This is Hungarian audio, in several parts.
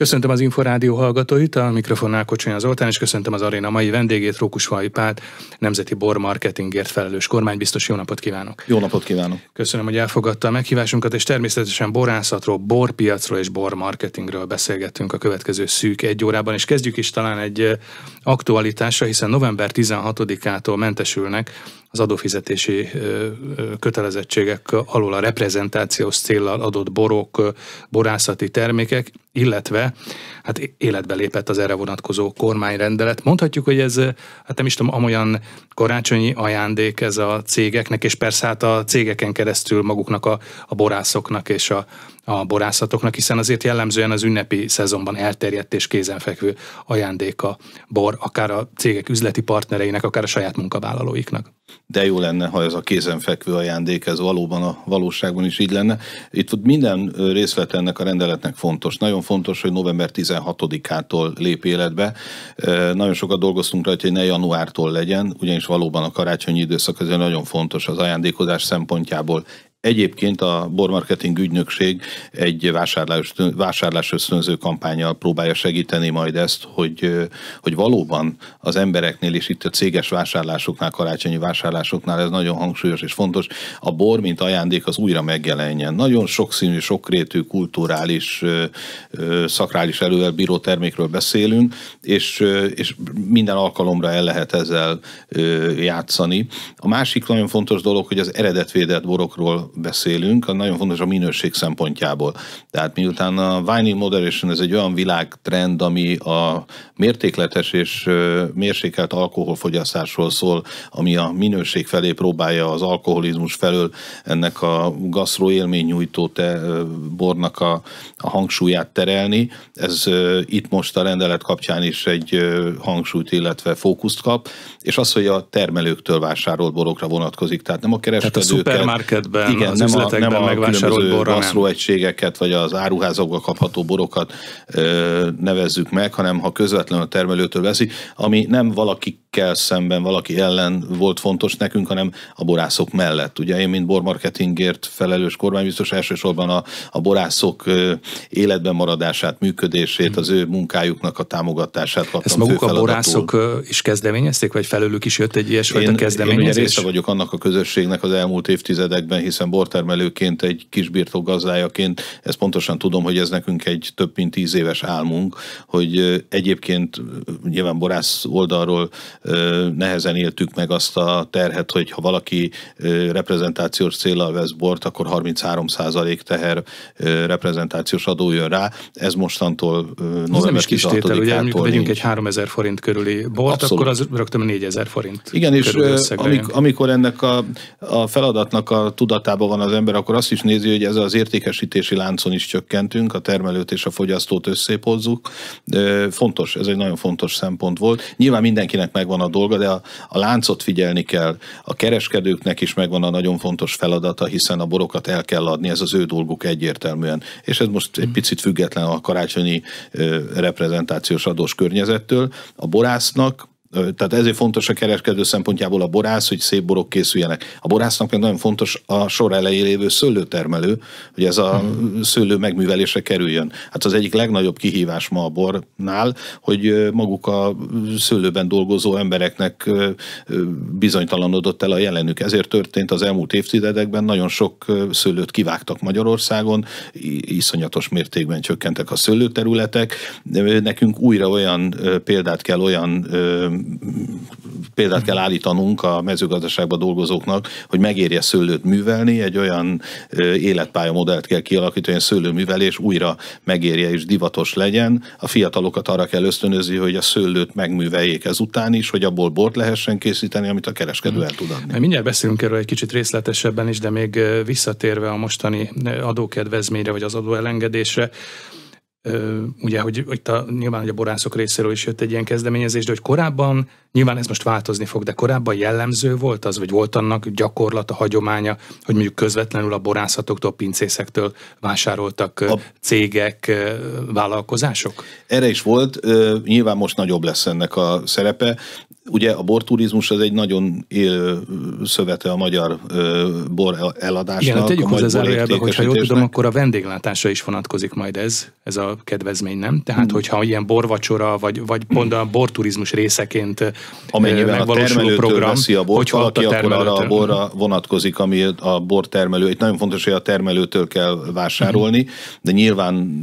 Köszöntöm az Inforádió hallgatóit, a mikrofonnál Kocsony Zoltán, és köszöntöm az aréna mai vendégét, Rókus Pált, Nemzeti Bor Marketingért felelős kormánybiztos. Jó napot kívánok! Jó napot kívánok! Köszönöm, hogy elfogadta a meghívásunkat, és természetesen borászatról, borpiacról és bormarketingről beszélgettünk a következő szűk egy órában, és kezdjük is talán egy aktualitásra, hiszen november 16-ától mentesülnek az adófizetési kötelezettségek alól a reprezentációs célral adott borok, borászati termékek, illetve hát életbe lépett az erre vonatkozó kormányrendelet. Mondhatjuk, hogy ez, hát nem is tudom, amolyan karácsonyi ajándék ez a cégeknek, és persze hát a cégeken keresztül maguknak a, a borászoknak és a, a borászatoknak, hiszen azért jellemzően az ünnepi szezonban elterjedt és kézenfekvő ajándéka bor, akár a cégek üzleti partnereinek, akár a saját munkavállalóiknak. De jó lenne, ha ez a kézenfekvő ajándék, ez valóban a valóságban is így lenne. Itt minden részlet ennek a rendeletnek fontos. Nagyon fontos, hogy november 16-ától lép életbe. Nagyon sokat dolgoztunk rajta, hogy ne januártól legyen, ugyanis valóban a karácsonyi időszak azért nagyon fontos az ajándékozás szempontjából Egyébként a bormarketing ügynökség egy vásárlás, vásárlás ösztönző kampányjal próbálja segíteni majd ezt, hogy, hogy valóban az embereknél és itt a céges vásárlásoknál, karácsonyi vásárlásoknál ez nagyon hangsúlyos és fontos, a bor, mint ajándék az újra megjelenjen. Nagyon sokszínű, sokrétű, kulturális, szakrális elővel bíró termékről beszélünk, és, és minden alkalomra el lehet ezzel játszani. A másik nagyon fontos dolog, hogy az eredetvédett borokról beszélünk, a nagyon fontos a minőség szempontjából. Tehát miután a Vining Moderation ez egy olyan világtrend, ami a mértékletes és mérsékelt alkoholfogyasztásról szól, ami a minőség felé próbálja az alkoholizmus felől ennek a gasztró élménynyújtó te, bornak a, a hangsúlyát terelni. Ez itt most a rendelet kapcsán is egy hangsúlyt, illetve fókuszt kap, és az, hogy a termelőktől vásárolt borokra vonatkozik, tehát nem a kereskedőket. Tehát a szupermarketben, igen, az nem üzletekben a, nem megvásárolt borra. egységeket, vagy az áruházakba kapható borokat ö, nevezzük meg, hanem ha közvetlenül a termelőtől veszi, ami nem valakikkel szemben, valaki ellen volt fontos nekünk, hanem a borászok mellett. Ugye én, mint bormarketingért felelős kormánybiztos elsősorban a, a borászok ö, életben maradását, működését, hmm. az ő munkájuknak a támogatását kaptam Ezt maguk a borászok is kezdeményezték, vagy felőlük is jött egy ilyesfajta kezdeményezés? Én, én része vagyok annak a közösségnek az elmúlt évtizedekben, hiszen bortermelőként, egy kisbirtok gazdájaként, ezt pontosan tudom, hogy ez nekünk egy több mint tíz éves álmunk, hogy egyébként nyilván borász oldalról nehezen éltük meg azt a terhet, hogy ha valaki reprezentációs célral vesz bort, akkor 33% teher reprezentációs adó jön rá. Ez mostantól november Ez nem is kis tétel, ugye amikor vegyünk egy 3000 forint körüli bort, Abszolút. akkor az rögtön 4000 forint Igen, és amikor ennek a, a feladatnak a tudatában tisztában van az ember, akkor azt is nézi, hogy ez az értékesítési láncon is csökkentünk, a termelőt és a fogyasztót összépozzuk. Fontos, ez egy nagyon fontos szempont volt. Nyilván mindenkinek megvan a dolga, de a, a láncot figyelni kell. A kereskedőknek is megvan a nagyon fontos feladata, hiszen a borokat el kell adni, ez az ő dolguk egyértelműen. És ez most egy picit független a karácsonyi reprezentációs adós környezettől. A borásznak tehát ezért fontos a kereskedő szempontjából a borász, hogy szép borok készüljenek. A borásznak meg nagyon fontos a sor elején lévő szőlőtermelő, hogy ez a mhm. szőlő megművelése kerüljön. Hát az egyik legnagyobb kihívás ma a bornál, hogy maguk a szőlőben dolgozó embereknek bizonytalanodott el a jelenük. Ezért történt az elmúlt évtizedekben nagyon sok szőlőt kivágtak Magyarországon, iszonyatos mértékben csökkentek a szőlőterületek. Nekünk újra olyan példát kell, olyan példát kell állítanunk a mezőgazdaságban dolgozóknak, hogy megérje szőlőt művelni, egy olyan életpályamodellt kell kialakítani, hogy a szőlőművelés újra megérje és divatos legyen. A fiatalokat arra kell ösztönözni, hogy a szőlőt megműveljék ezután is, hogy abból bort lehessen készíteni, amit a kereskedő el tud adni. Mindjárt beszélünk erről egy kicsit részletesebben is, de még visszatérve a mostani adókedvezményre vagy az adóelengedésre, ugye, hogy itt a, nyilván hogy a borászok részéről is jött egy ilyen kezdeményezés, de hogy korábban, nyilván ez most változni fog, de korábban jellemző volt az, vagy volt annak gyakorlata, hagyománya, hogy mondjuk közvetlenül a borászatoktól, a pincészektől vásároltak a... cégek, vállalkozások? Erre is volt, nyilván most nagyobb lesz ennek a szerepe, ugye a borturizmus az egy nagyon él szövete a magyar bor eladásnak. Igen, hát tegyük hozzá előjelbe, hogyha jól tudom, akkor a vendéglátásra is vonatkozik majd ez, ez a kedvezmény, nem? Tehát, hmm. hogyha ilyen borvacsora, vagy, vagy pont a borturizmus részeként Amennyiben a a program, veszi a bort, hogyha valaki, a akkor arra a borra vonatkozik, ami a bortermelő. Itt nagyon fontos, hogy a termelőtől kell vásárolni, hmm. de nyilván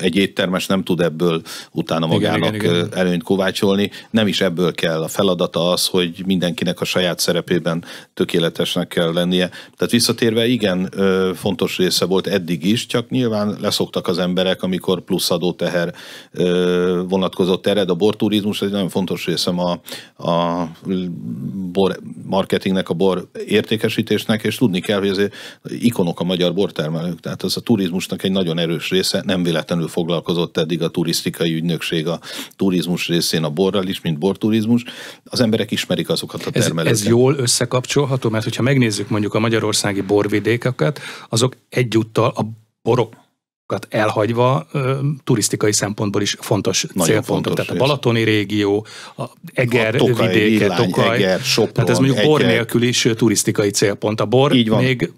egy éttermes nem tud ebből utána magának igen, igen, igen. előnyt kovácsolni, nem is ebből kell a feladata az, hogy mindenkinek a saját szerepében tökéletesnek kell lennie. Tehát visszatérve igen fontos része volt eddig is, csak nyilván leszoktak az emberek, amikor plusz teher vonatkozott erre, de a borturizmus egy nagyon fontos része a, a bor marketingnek, a bor értékesítésnek, és tudni kell, hogy azért ikonok a magyar bortermelők, tehát ez a turizmusnak egy nagyon erős része, nem véletlenül foglalkozott eddig a turisztikai ügynökség a turizmus részén a borral is, mint borturizmus, az emberek ismerik azokat a termelőket. Ez, ez jól összekapcsolható, mert hogyha megnézzük mondjuk a magyarországi borvidékeket, azok egyúttal a borok elhagyva turisztikai szempontból is fontos Nagyon célpontok. Fontos tehát a Balatoni régió, a Eger a tokaj, vidéke, Villány, Tokaj. Eger, Sopron, tehát ez mondjuk Eger. bor nélkül is turisztikai célpont. A bor Így van. még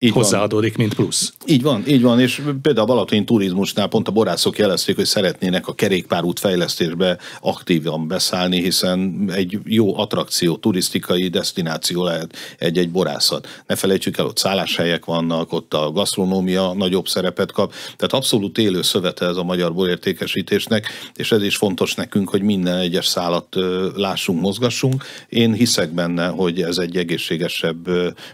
így hozzáadódik, van. mint plusz. Így van, így van, és például a Balatoni turizmusnál pont a borászok jelezték, hogy szeretnének a kerékpárút fejlesztésbe aktívan beszállni, hiszen egy jó attrakció, turisztikai destináció lehet egy-egy borászat. Ne felejtsük el, ott szálláshelyek vannak, ott a gasztronómia nagyobb szerepet kap, tehát abszolút élő szövete ez a magyar borértékesítésnek, és ez is fontos nekünk, hogy minden egyes szállat lássunk, mozgassunk. Én hiszek benne, hogy ez egy egészségesebb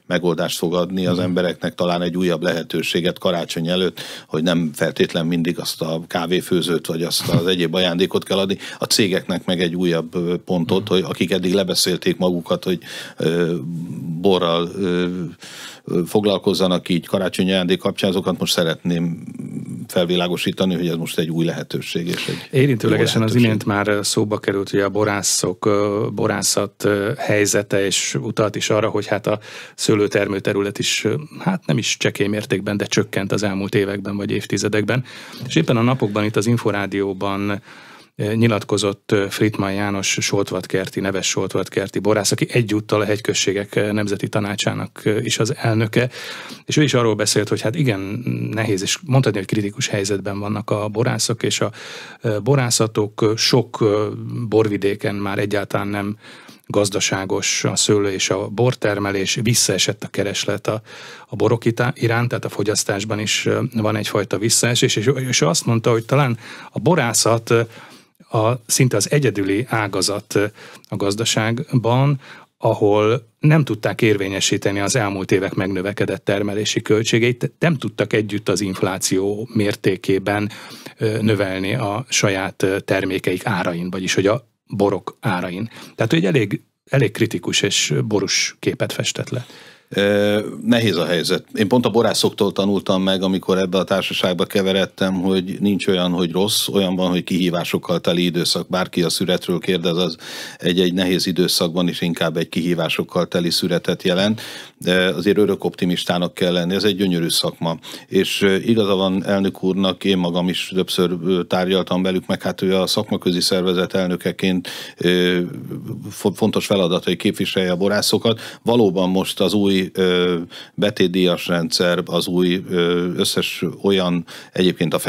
megoldást fog adni az mm. emberek embereknek talán egy újabb lehetőséget karácsony előtt, hogy nem feltétlen mindig azt a kávéfőzőt, vagy azt az egyéb ajándékot kell adni, a cégeknek meg egy újabb pontot, mhm. hogy akik eddig lebeszélték magukat, hogy borral foglalkozzanak így karácsonyi ajándék kapcsán, azokat most szeretném felvilágosítani, hogy ez most egy új lehetőség. És egy Érintőlegesen lehetőség. az imént már szóba került hogy a borászok, borászat helyzete, és utalt is arra, hogy hát a szőlőtermő terület is, hát nem is csekély mértékben, de csökkent az elmúlt években vagy évtizedekben. És éppen a napokban itt az Inforádióban Eh, nyilatkozott eh, Fritman János Soltvatkerti, neves Soltvatkerti borász, aki egyúttal a hegyközségek eh, nemzeti tanácsának is az elnöke, és ő is arról beszélt, hogy hát igen, nehéz, és mondhatni, hogy kritikus helyzetben vannak a borászok, és a borászatok sok borvidéken már egyáltalán nem gazdaságos a szőlő és a bortermelés, visszaesett a kereslet a, a borok iránt, tehát a fogyasztásban is van egyfajta visszaesés, és, és azt mondta, hogy talán a borászat a, szinte az egyedüli ágazat a gazdaságban, ahol nem tudták érvényesíteni az elmúlt évek megnövekedett termelési költségeit, nem tudtak együtt az infláció mértékében növelni a saját termékeik árain, vagyis hogy a borok árain. Tehát, hogy elég, elég kritikus és borús képet festett le. Nehéz a helyzet. Én pont a borászoktól tanultam meg, amikor ebbe a társaságba keveredtem, hogy nincs olyan, hogy rossz, olyan van, hogy kihívásokkal teli időszak. Bárki a szüretről kérdez, az egy-egy nehéz időszakban is inkább egy kihívásokkal teli szüretet jelent. De azért örök optimistának kell lenni, ez egy gyönyörű szakma. És igaza van elnök úrnak, én magam is többször tárgyaltam velük, meg hát ő a szakmaközi szervezet elnökeként fontos feladat, hogy képviselje a borászokat. Valóban most az új új rendszer, az új összes olyan egyébként a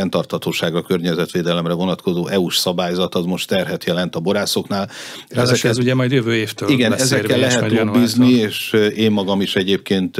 a környezetvédelemre vonatkozó EU-s szabályzat az most terhet jelent a borászoknál. Ezek ez ugye majd jövő évtől Igen, ezekkel lehet bízni, és én magam is egyébként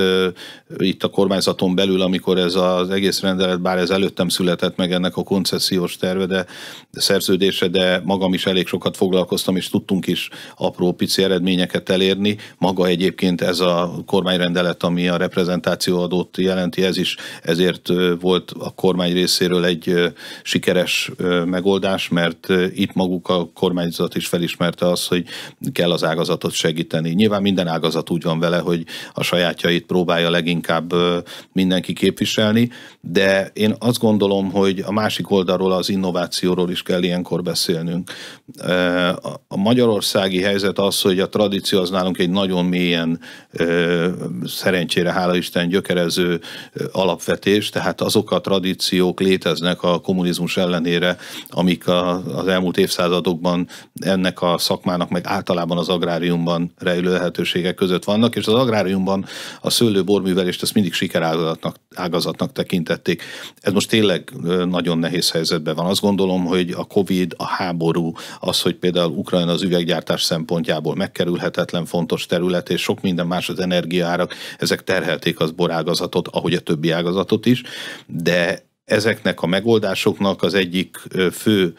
itt a kormányzaton belül, amikor ez az egész rendelet, bár ez előttem született meg ennek a koncesziós terve, de, de szerződése, de magam is elég sokat foglalkoztam, és tudtunk is apró pici eredményeket elérni. Maga egyébként ez a kormány kormányrendelet, ami a reprezentációadót jelenti, ez is ezért volt a kormány részéről egy sikeres megoldás, mert itt maguk a kormányzat is felismerte azt, hogy kell az ágazatot segíteni. Nyilván minden ágazat úgy van vele, hogy a sajátjait próbálja leginkább mindenki képviselni, de én azt gondolom, hogy a másik oldalról az innovációról is kell ilyenkor beszélnünk. A magyarországi helyzet az, hogy a tradíció az nálunk egy nagyon mélyen szerencsére, hála Isten, gyökerező alapvetés, tehát azok a tradíciók léteznek a kommunizmus ellenére, amik a, az elmúlt évszázadokban ennek a szakmának, meg általában az agráriumban rejlő lehetőségek között vannak, és az agráriumban a szőlő borművelést ezt mindig sikerágazatnak ágazatnak tekintették. Ez most tényleg nagyon nehéz helyzetben van. Azt gondolom, hogy a Covid, a háború, az, hogy például Ukrajna az üveggyártás szempontjából megkerülhetetlen fontos terület, és sok minden más az energia árak, ezek terhelték az borágazatot, ahogy a többi ágazatot is, de ezeknek a megoldásoknak az egyik fő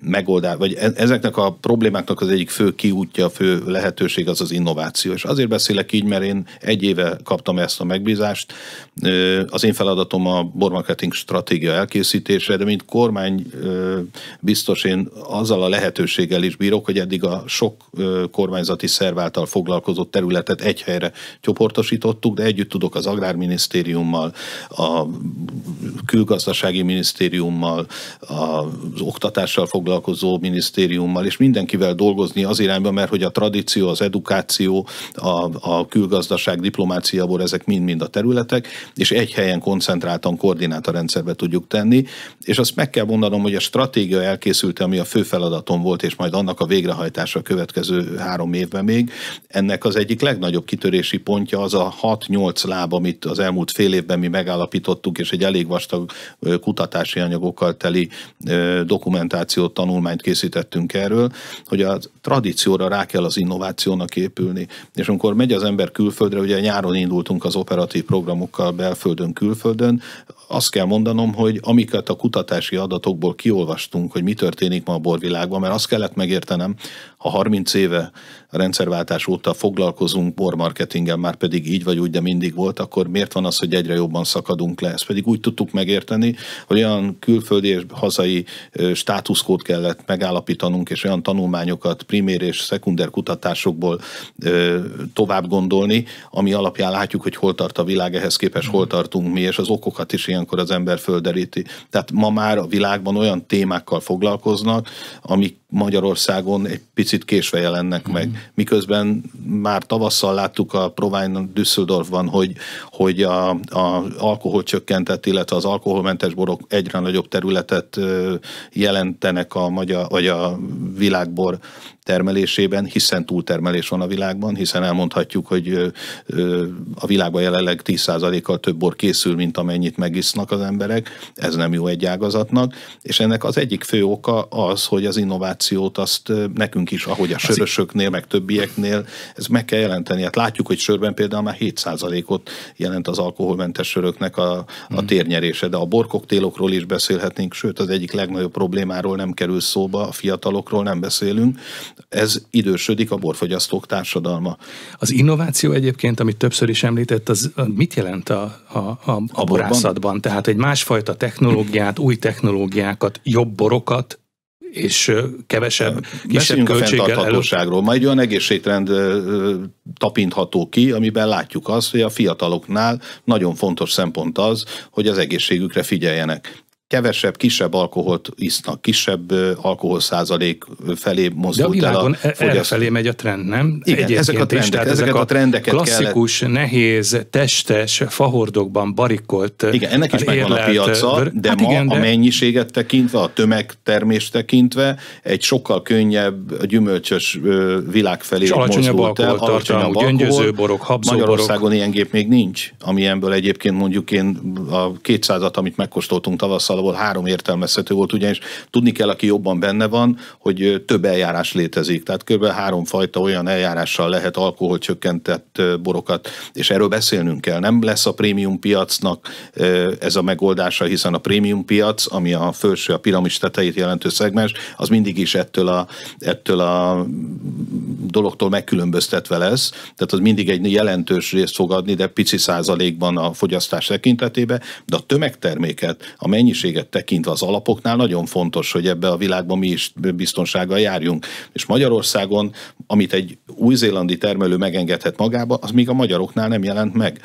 megoldás, vagy e-, ezeknek a problémáknak az egyik fő kiútja, a fő lehetőség az az innováció. És azért beszélek így, mert én egy éve kaptam ezt a megbízást. Az én feladatom a bormarketing stratégia elkészítése, de mint kormány biztos én azzal a lehetőséggel is bírok, hogy eddig a sok kormányzati szerv által foglalkozott területet egy helyre csoportosítottuk, de együtt tudok az Agrárminisztériummal, a Külgazdasági Minisztériummal, az Oktatással foglalkozni, foglalkozó minisztériummal, és mindenkivel dolgozni az irányba, mert hogy a tradíció, az edukáció, a, a külgazdaság, diplomáciából ezek mind-mind a területek, és egy helyen koncentráltan koordináta rendszerbe tudjuk tenni, és azt meg kell mondanom, hogy a stratégia elkészült, ami a fő feladatom volt, és majd annak a végrehajtása a következő három évben még, ennek az egyik legnagyobb kitörési pontja az a 6-8 láb, amit az elmúlt fél évben mi megállapítottuk, és egy elég vastag kutatási anyagokkal teli dokumentációt tanulmányt készítettünk erről, hogy a tradícióra rá kell az innovációnak épülni. És amikor megy az ember külföldre, ugye nyáron indultunk az operatív programokkal belföldön, külföldön, azt kell mondanom, hogy amiket a kutatási adatokból kiolvastunk, hogy mi történik ma a borvilágban, mert azt kellett megértenem, ha 30 éve a rendszerváltás óta foglalkozunk bormarketinggel, már pedig így vagy úgy, de mindig volt, akkor miért van az, hogy egyre jobban szakadunk le? Ezt pedig úgy tudtuk megérteni, hogy olyan külföldi és hazai státuszkót kellett megállapítanunk, és olyan tanulmányokat primér és szekunder kutatásokból tovább gondolni, ami alapján látjuk, hogy hol tart a világ, ehhez képest hol tartunk mi, és az okokat is ilyenkor az ember földeríti. Tehát ma már a világban olyan témákkal foglalkoznak, amik Magyarországon egy picit késve jelennek mm. meg. Miközben már tavasszal láttuk a Provány Düsseldorfban, hogy, hogy a, a alkohol csökkentett, illetve az alkoholmentes borok egyre nagyobb területet jelentenek a magyar, vagy a világbor termelésében, hiszen túltermelés van a világban, hiszen elmondhatjuk, hogy a világban jelenleg 10%-kal több bor készül, mint amennyit megisznak az emberek, ez nem jó egy ágazatnak, és ennek az egyik fő oka az, hogy az innovációt azt nekünk is, ahogy a sörösöknél, meg többieknél, ez meg kell jelenteni. Hát látjuk, hogy sörben például már 7%-ot jelent az alkoholmentes söröknek a, a hmm. térnyerése, de a borkoktélokról is beszélhetnénk, sőt az egyik legnagyobb problémáról nem kerül szóba, a fiatalokról nem beszélünk, ez idősödik a borfogyasztók társadalma. Az innováció egyébként, amit többször is említett, az mit jelent a, a, a, a borászatban? Tehát egy másfajta technológiát, új technológiákat, jobb borokat és kevesebb, kisebb költséggel előságról. Majd olyan egészségtrend tapintható ki, amiben látjuk azt, hogy a fiataloknál nagyon fontos szempont az, hogy az egészségükre figyeljenek kevesebb, kisebb alkoholt isznak, kisebb alkohol százalék felé mozdult De a világon el a e- fogyaszt... felé megy a trend, nem? Igen, Egyébként ezek a trendek, is, ezek ezeket a, a trendeket klasszikus, kellett... nehéz, testes, fahordokban barikolt Igen, ennek is megvan a piaca, de hát ma igen, de... a mennyiséget tekintve, a tömegtermést tekintve egy sokkal könnyebb, a gyümölcsös világ felé És alacsonyabb alkoholtartalmú, alkohol. gyöngyöző borok, habzó Magyarországon ilyen gép még nincs, ami ebből egyébként mondjuk én a kétszázat, amit megkóstoltunk tavasszal, alapból három értelmezhető volt, ugyanis tudni kell, aki jobban benne van, hogy több eljárás létezik. Tehát kb. fajta olyan eljárással lehet alkoholcsökkentett borokat, és erről beszélnünk kell. Nem lesz a prémium piacnak ez a megoldása, hiszen a prémium piac, ami a felső, a piramis tetejét jelentő szegmens, az mindig is ettől a, ettől a dologtól megkülönböztetve lesz, tehát az mindig egy jelentős részt fog adni, de pici százalékban a fogyasztás tekintetében, de a tömegterméket, a mennyiség felelősséget tekintve az alapoknál nagyon fontos, hogy ebbe a világban mi is biztonsággal járjunk. És Magyarországon, amit egy új-zélandi termelő megengedhet magába, az még a magyaroknál nem jelent meg.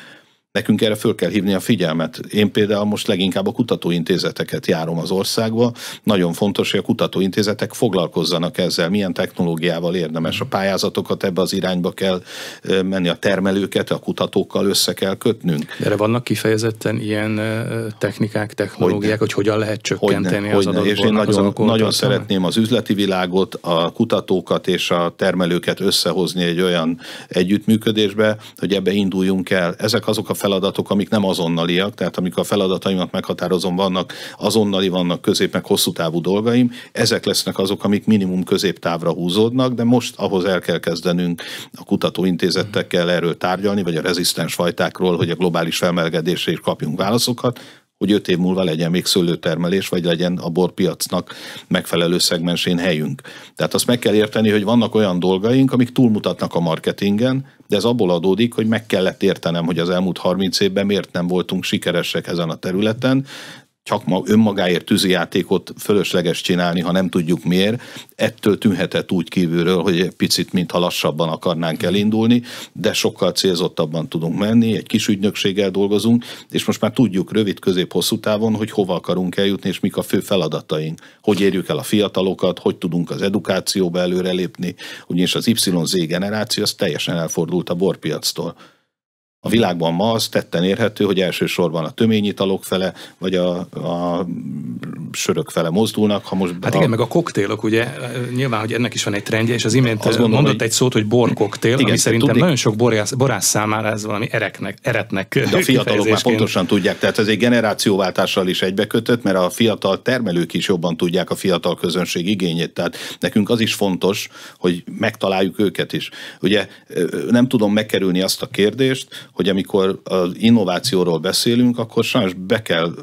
Nekünk erre föl kell hívni a figyelmet. Én például most leginkább a kutatóintézeteket járom az országba. Nagyon fontos, hogy a kutatóintézetek foglalkozzanak ezzel, milyen technológiával érdemes a pályázatokat ebbe az irányba kell menni, a termelőket a kutatókkal össze kell kötnünk. De erre vannak kifejezetten ilyen technikák, technológiák, hogy, hogy hogyan lehet csökkenteni hogyne, az hogyne. És én nagyon, nagyon szeretném az üzleti világot, a kutatókat és a termelőket összehozni egy olyan együttműködésbe, hogy ebbe induljunk el. Ezek azok a feladatok, amik nem azonnaliak, tehát amik a feladataimat meghatározom, vannak azonnali, vannak közép, meg hosszú távú dolgaim, ezek lesznek azok, amik minimum középtávra húzódnak, de most ahhoz el kell kezdenünk a kutatóintézetekkel erről tárgyalni, vagy a rezisztens fajtákról, hogy a globális felmelegedésre is kapjunk válaszokat, hogy öt év múlva legyen még szőlőtermelés, vagy legyen a borpiacnak megfelelő szegmensén helyünk. Tehát azt meg kell érteni, hogy vannak olyan dolgaink, amik túlmutatnak a marketingen, de ez abból adódik, hogy meg kellett értenem, hogy az elmúlt 30 évben miért nem voltunk sikeresek ezen a területen, csak ma önmagáért tűzijátékot fölösleges csinálni, ha nem tudjuk miért. Ettől tűnhetett úgy kívülről, hogy egy picit, mintha lassabban akarnánk elindulni, de sokkal célzottabban tudunk menni, egy kis ügynökséggel dolgozunk, és most már tudjuk rövid, közép, hosszú távon, hogy hova akarunk eljutni, és mik a fő feladataink. Hogy érjük el a fiatalokat, hogy tudunk az edukációba előrelépni, ugyanis az YZ generáció az teljesen elfordult a borpiactól. A világban ma az tetten érhető, hogy elsősorban a töményitalok fele, vagy a, a sörök fele mozdulnak. Ha most hát a... igen, meg a koktélok, ugye nyilván, hogy ennek is van egy trendje, és az imént azt gondolom, mondott hogy... egy szót, hogy borkoktél, igen, ami szerintem tudni... nagyon sok borász, borász számára ez valami ereknek, eretnek De a fiatalok már pontosan tudják, tehát ez egy generációváltással is egybekötött, mert a fiatal termelők is jobban tudják a fiatal közönség igényét, tehát nekünk az is fontos, hogy megtaláljuk őket is. Ugye nem tudom megkerülni azt a kérdést, hogy amikor az innovációról beszélünk, akkor sajnos be kell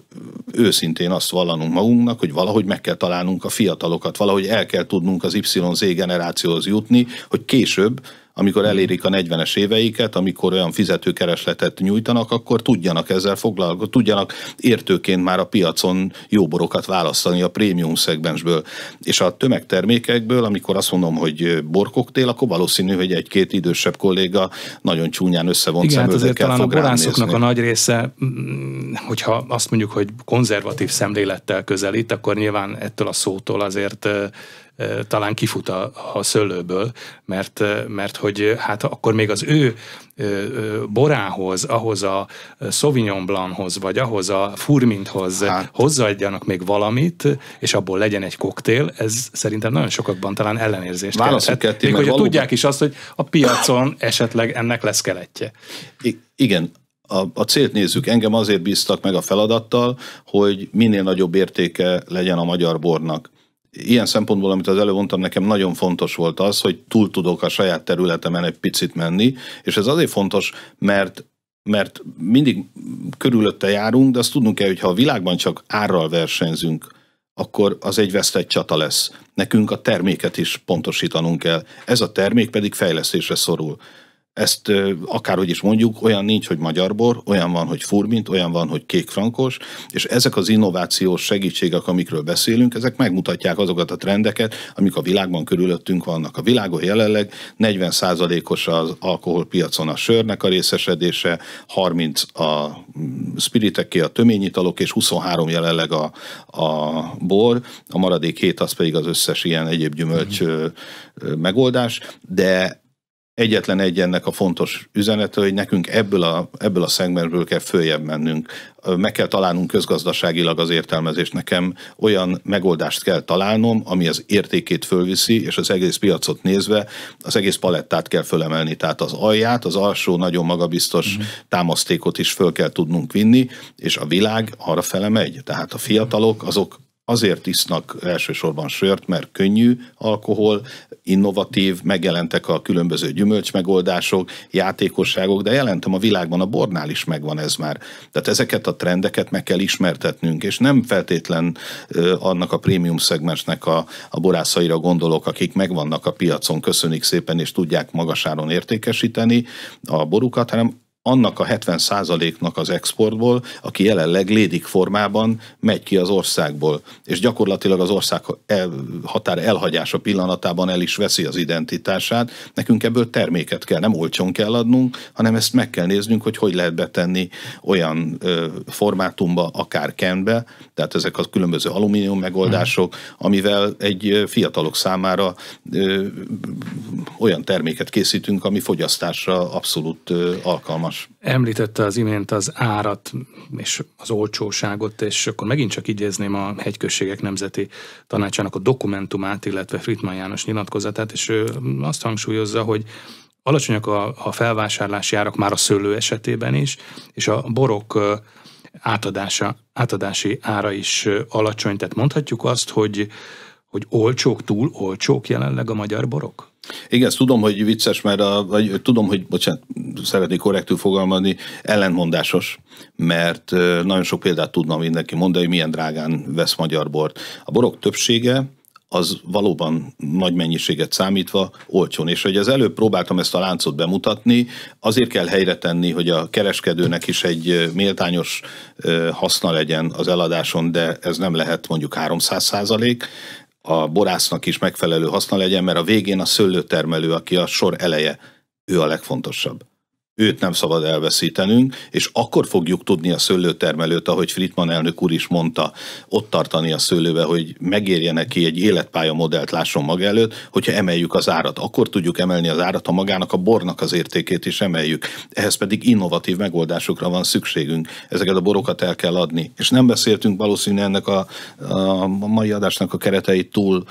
őszintén azt vallanunk magunknak, hogy valahogy meg kell találnunk a fiatalokat, valahogy el kell tudnunk az YZ generációhoz jutni, hogy később amikor elérik a 40-es éveiket, amikor olyan fizetőkeresletet nyújtanak, akkor tudjanak ezzel foglalkozni, tudjanak értőként már a piacon jóborokat választani a prémium szegmensből. És a tömegtermékekből, amikor azt mondom, hogy borkoktél, akkor valószínű, hogy egy-két idősebb kolléga nagyon csúnyán összevont Igen, hát azért talán a borászoknak a nagy része, mm, hogyha azt mondjuk, hogy konzervatív szemlélettel közelít, akkor nyilván ettől a szótól azért talán kifut a, a szőlőből, mert, mert hogy hát akkor még az ő borához, ahhoz a Sauvignon Blanchoz, vagy ahhoz a Furminthoz hát. hozzáadjanak még valamit, és abból legyen egy koktél, ez szerintem nagyon sokakban talán ellenérzést Válaszunk keltett. Még hogy valóban... tudják is azt, hogy a piacon esetleg ennek lesz keletje. I- igen, a, a célt nézzük, engem azért bíztak meg a feladattal, hogy minél nagyobb értéke legyen a magyar bornak ilyen szempontból, amit az előbb mondtam, nekem nagyon fontos volt az, hogy túl tudok a saját területemen egy picit menni, és ez azért fontos, mert mert mindig körülötte járunk, de azt tudnunk kell, hogy ha a világban csak árral versenyzünk, akkor az egy vesztett csata lesz. Nekünk a terméket is pontosítanunk kell. Ez a termék pedig fejlesztésre szorul. Ezt akárhogy is mondjuk, olyan nincs, hogy magyar bor, olyan van, hogy furmint, olyan van, hogy kék frankos, és ezek az innovációs segítségek, amikről beszélünk, ezek megmutatják azokat a trendeket, amik a világban körülöttünk vannak. A világon jelenleg 40%-os az alkoholpiacon a sörnek a részesedése, 30 a mm, spiriteké, a töményitalok, és 23 jelenleg a, a bor, a maradék hét az pedig az összes ilyen egyéb gyümölcs mm. megoldás, de egyetlen egy ennek a fontos üzenete, hogy nekünk ebből a, ebből a szegmensből kell följebb mennünk. Meg kell találnunk közgazdaságilag az értelmezést. Nekem olyan megoldást kell találnom, ami az értékét fölviszi, és az egész piacot nézve az egész palettát kell fölemelni. Tehát az alját, az alsó, nagyon magabiztos mm. támasztékot is föl kell tudnunk vinni, és a világ arra fele megy. Tehát a fiatalok azok azért isznak elsősorban sört, mert könnyű alkohol, innovatív, megjelentek a különböző gyümölcsmegoldások, játékosságok, de jelentem a világban, a bornál is megvan ez már. Tehát ezeket a trendeket meg kell ismertetnünk, és nem feltétlen annak a prémium szegmensnek a, a borászaira gondolok, akik megvannak a piacon, köszönik szépen, és tudják magasáron értékesíteni a borukat, hanem annak a 70%-nak az exportból, aki jelenleg lédik formában megy ki az országból, és gyakorlatilag az ország el, határ elhagyása pillanatában el is veszi az identitását. Nekünk ebből terméket kell, nem olcsón kell adnunk, hanem ezt meg kell néznünk, hogy hogy lehet betenni olyan ö, formátumba, akár kenbe, tehát ezek a különböző alumínium megoldások, amivel egy fiatalok számára ö, olyan terméket készítünk, ami fogyasztásra abszolút ö, alkalmas más. Említette az imént az árat és az olcsóságot, és akkor megint csak idézném a Hegyközségek Nemzeti Tanácsának a dokumentumát, illetve Fritman János nyilatkozatát, és ő azt hangsúlyozza, hogy alacsonyak a, a felvásárlási árak már a szőlő esetében is, és a borok átadása, átadási ára is alacsony. Tehát mondhatjuk azt, hogy, hogy olcsók, túl olcsók jelenleg a magyar borok? Igen, ezt tudom, hogy vicces, mert a, vagy tudom, hogy, bocsánat, szeretnék korrektül fogalmazni, ellentmondásos, mert nagyon sok példát tudna mindenki mondani, hogy milyen drágán vesz magyar bort. A borok többsége az valóban nagy mennyiséget számítva olcsón. És hogy az előbb próbáltam ezt a láncot bemutatni, azért kell helyre tenni, hogy a kereskedőnek is egy méltányos haszna legyen az eladáson, de ez nem lehet mondjuk 300 százalék, a borásznak is megfelelő haszna legyen, mert a végén a szőlőtermelő, aki a sor eleje, ő a legfontosabb őt nem szabad elveszítenünk, és akkor fogjuk tudni a szőlőtermelőt, ahogy Fritman elnök úr is mondta, ott tartani a szőlőbe, hogy megérje neki egy életpálya modellt lásson maga előtt, hogyha emeljük az árat. Akkor tudjuk emelni az árat, ha magának a bornak az értékét is emeljük. Ehhez pedig innovatív megoldásokra van szükségünk. Ezeket a borokat el kell adni. És nem beszéltünk valószínűleg ennek a, a mai adásnak a keretei túl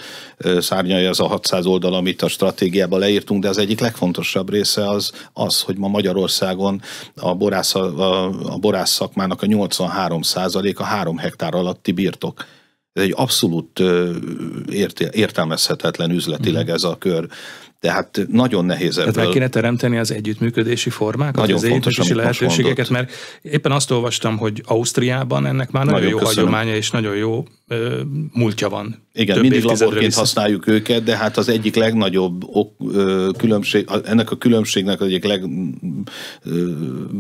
szárnyalja az a 600 oldal, amit a stratégiába leírtunk, de az egyik legfontosabb része az, az hogy ma magyar Magyarországon a borász, a, a borász szakmának a 83%-a 3 hektár alatti birtok. Ez egy abszolút értelmezhetetlen üzletileg mhm. ez a kör hát nagyon nehéz ebből. Tehát meg kéne teremteni az együttműködési formákat, nagyon az együttműködési lehetőségeket, mert éppen azt olvastam, hogy Ausztriában ennek már nagyon, nagyon jó köszönöm. hagyománya és nagyon jó ö, múltja van. Igen, Több mindig laborként vissza. használjuk őket, de hát az egyik legnagyobb ok, ö, különbség, ennek a különbségnek az egyik leg ö,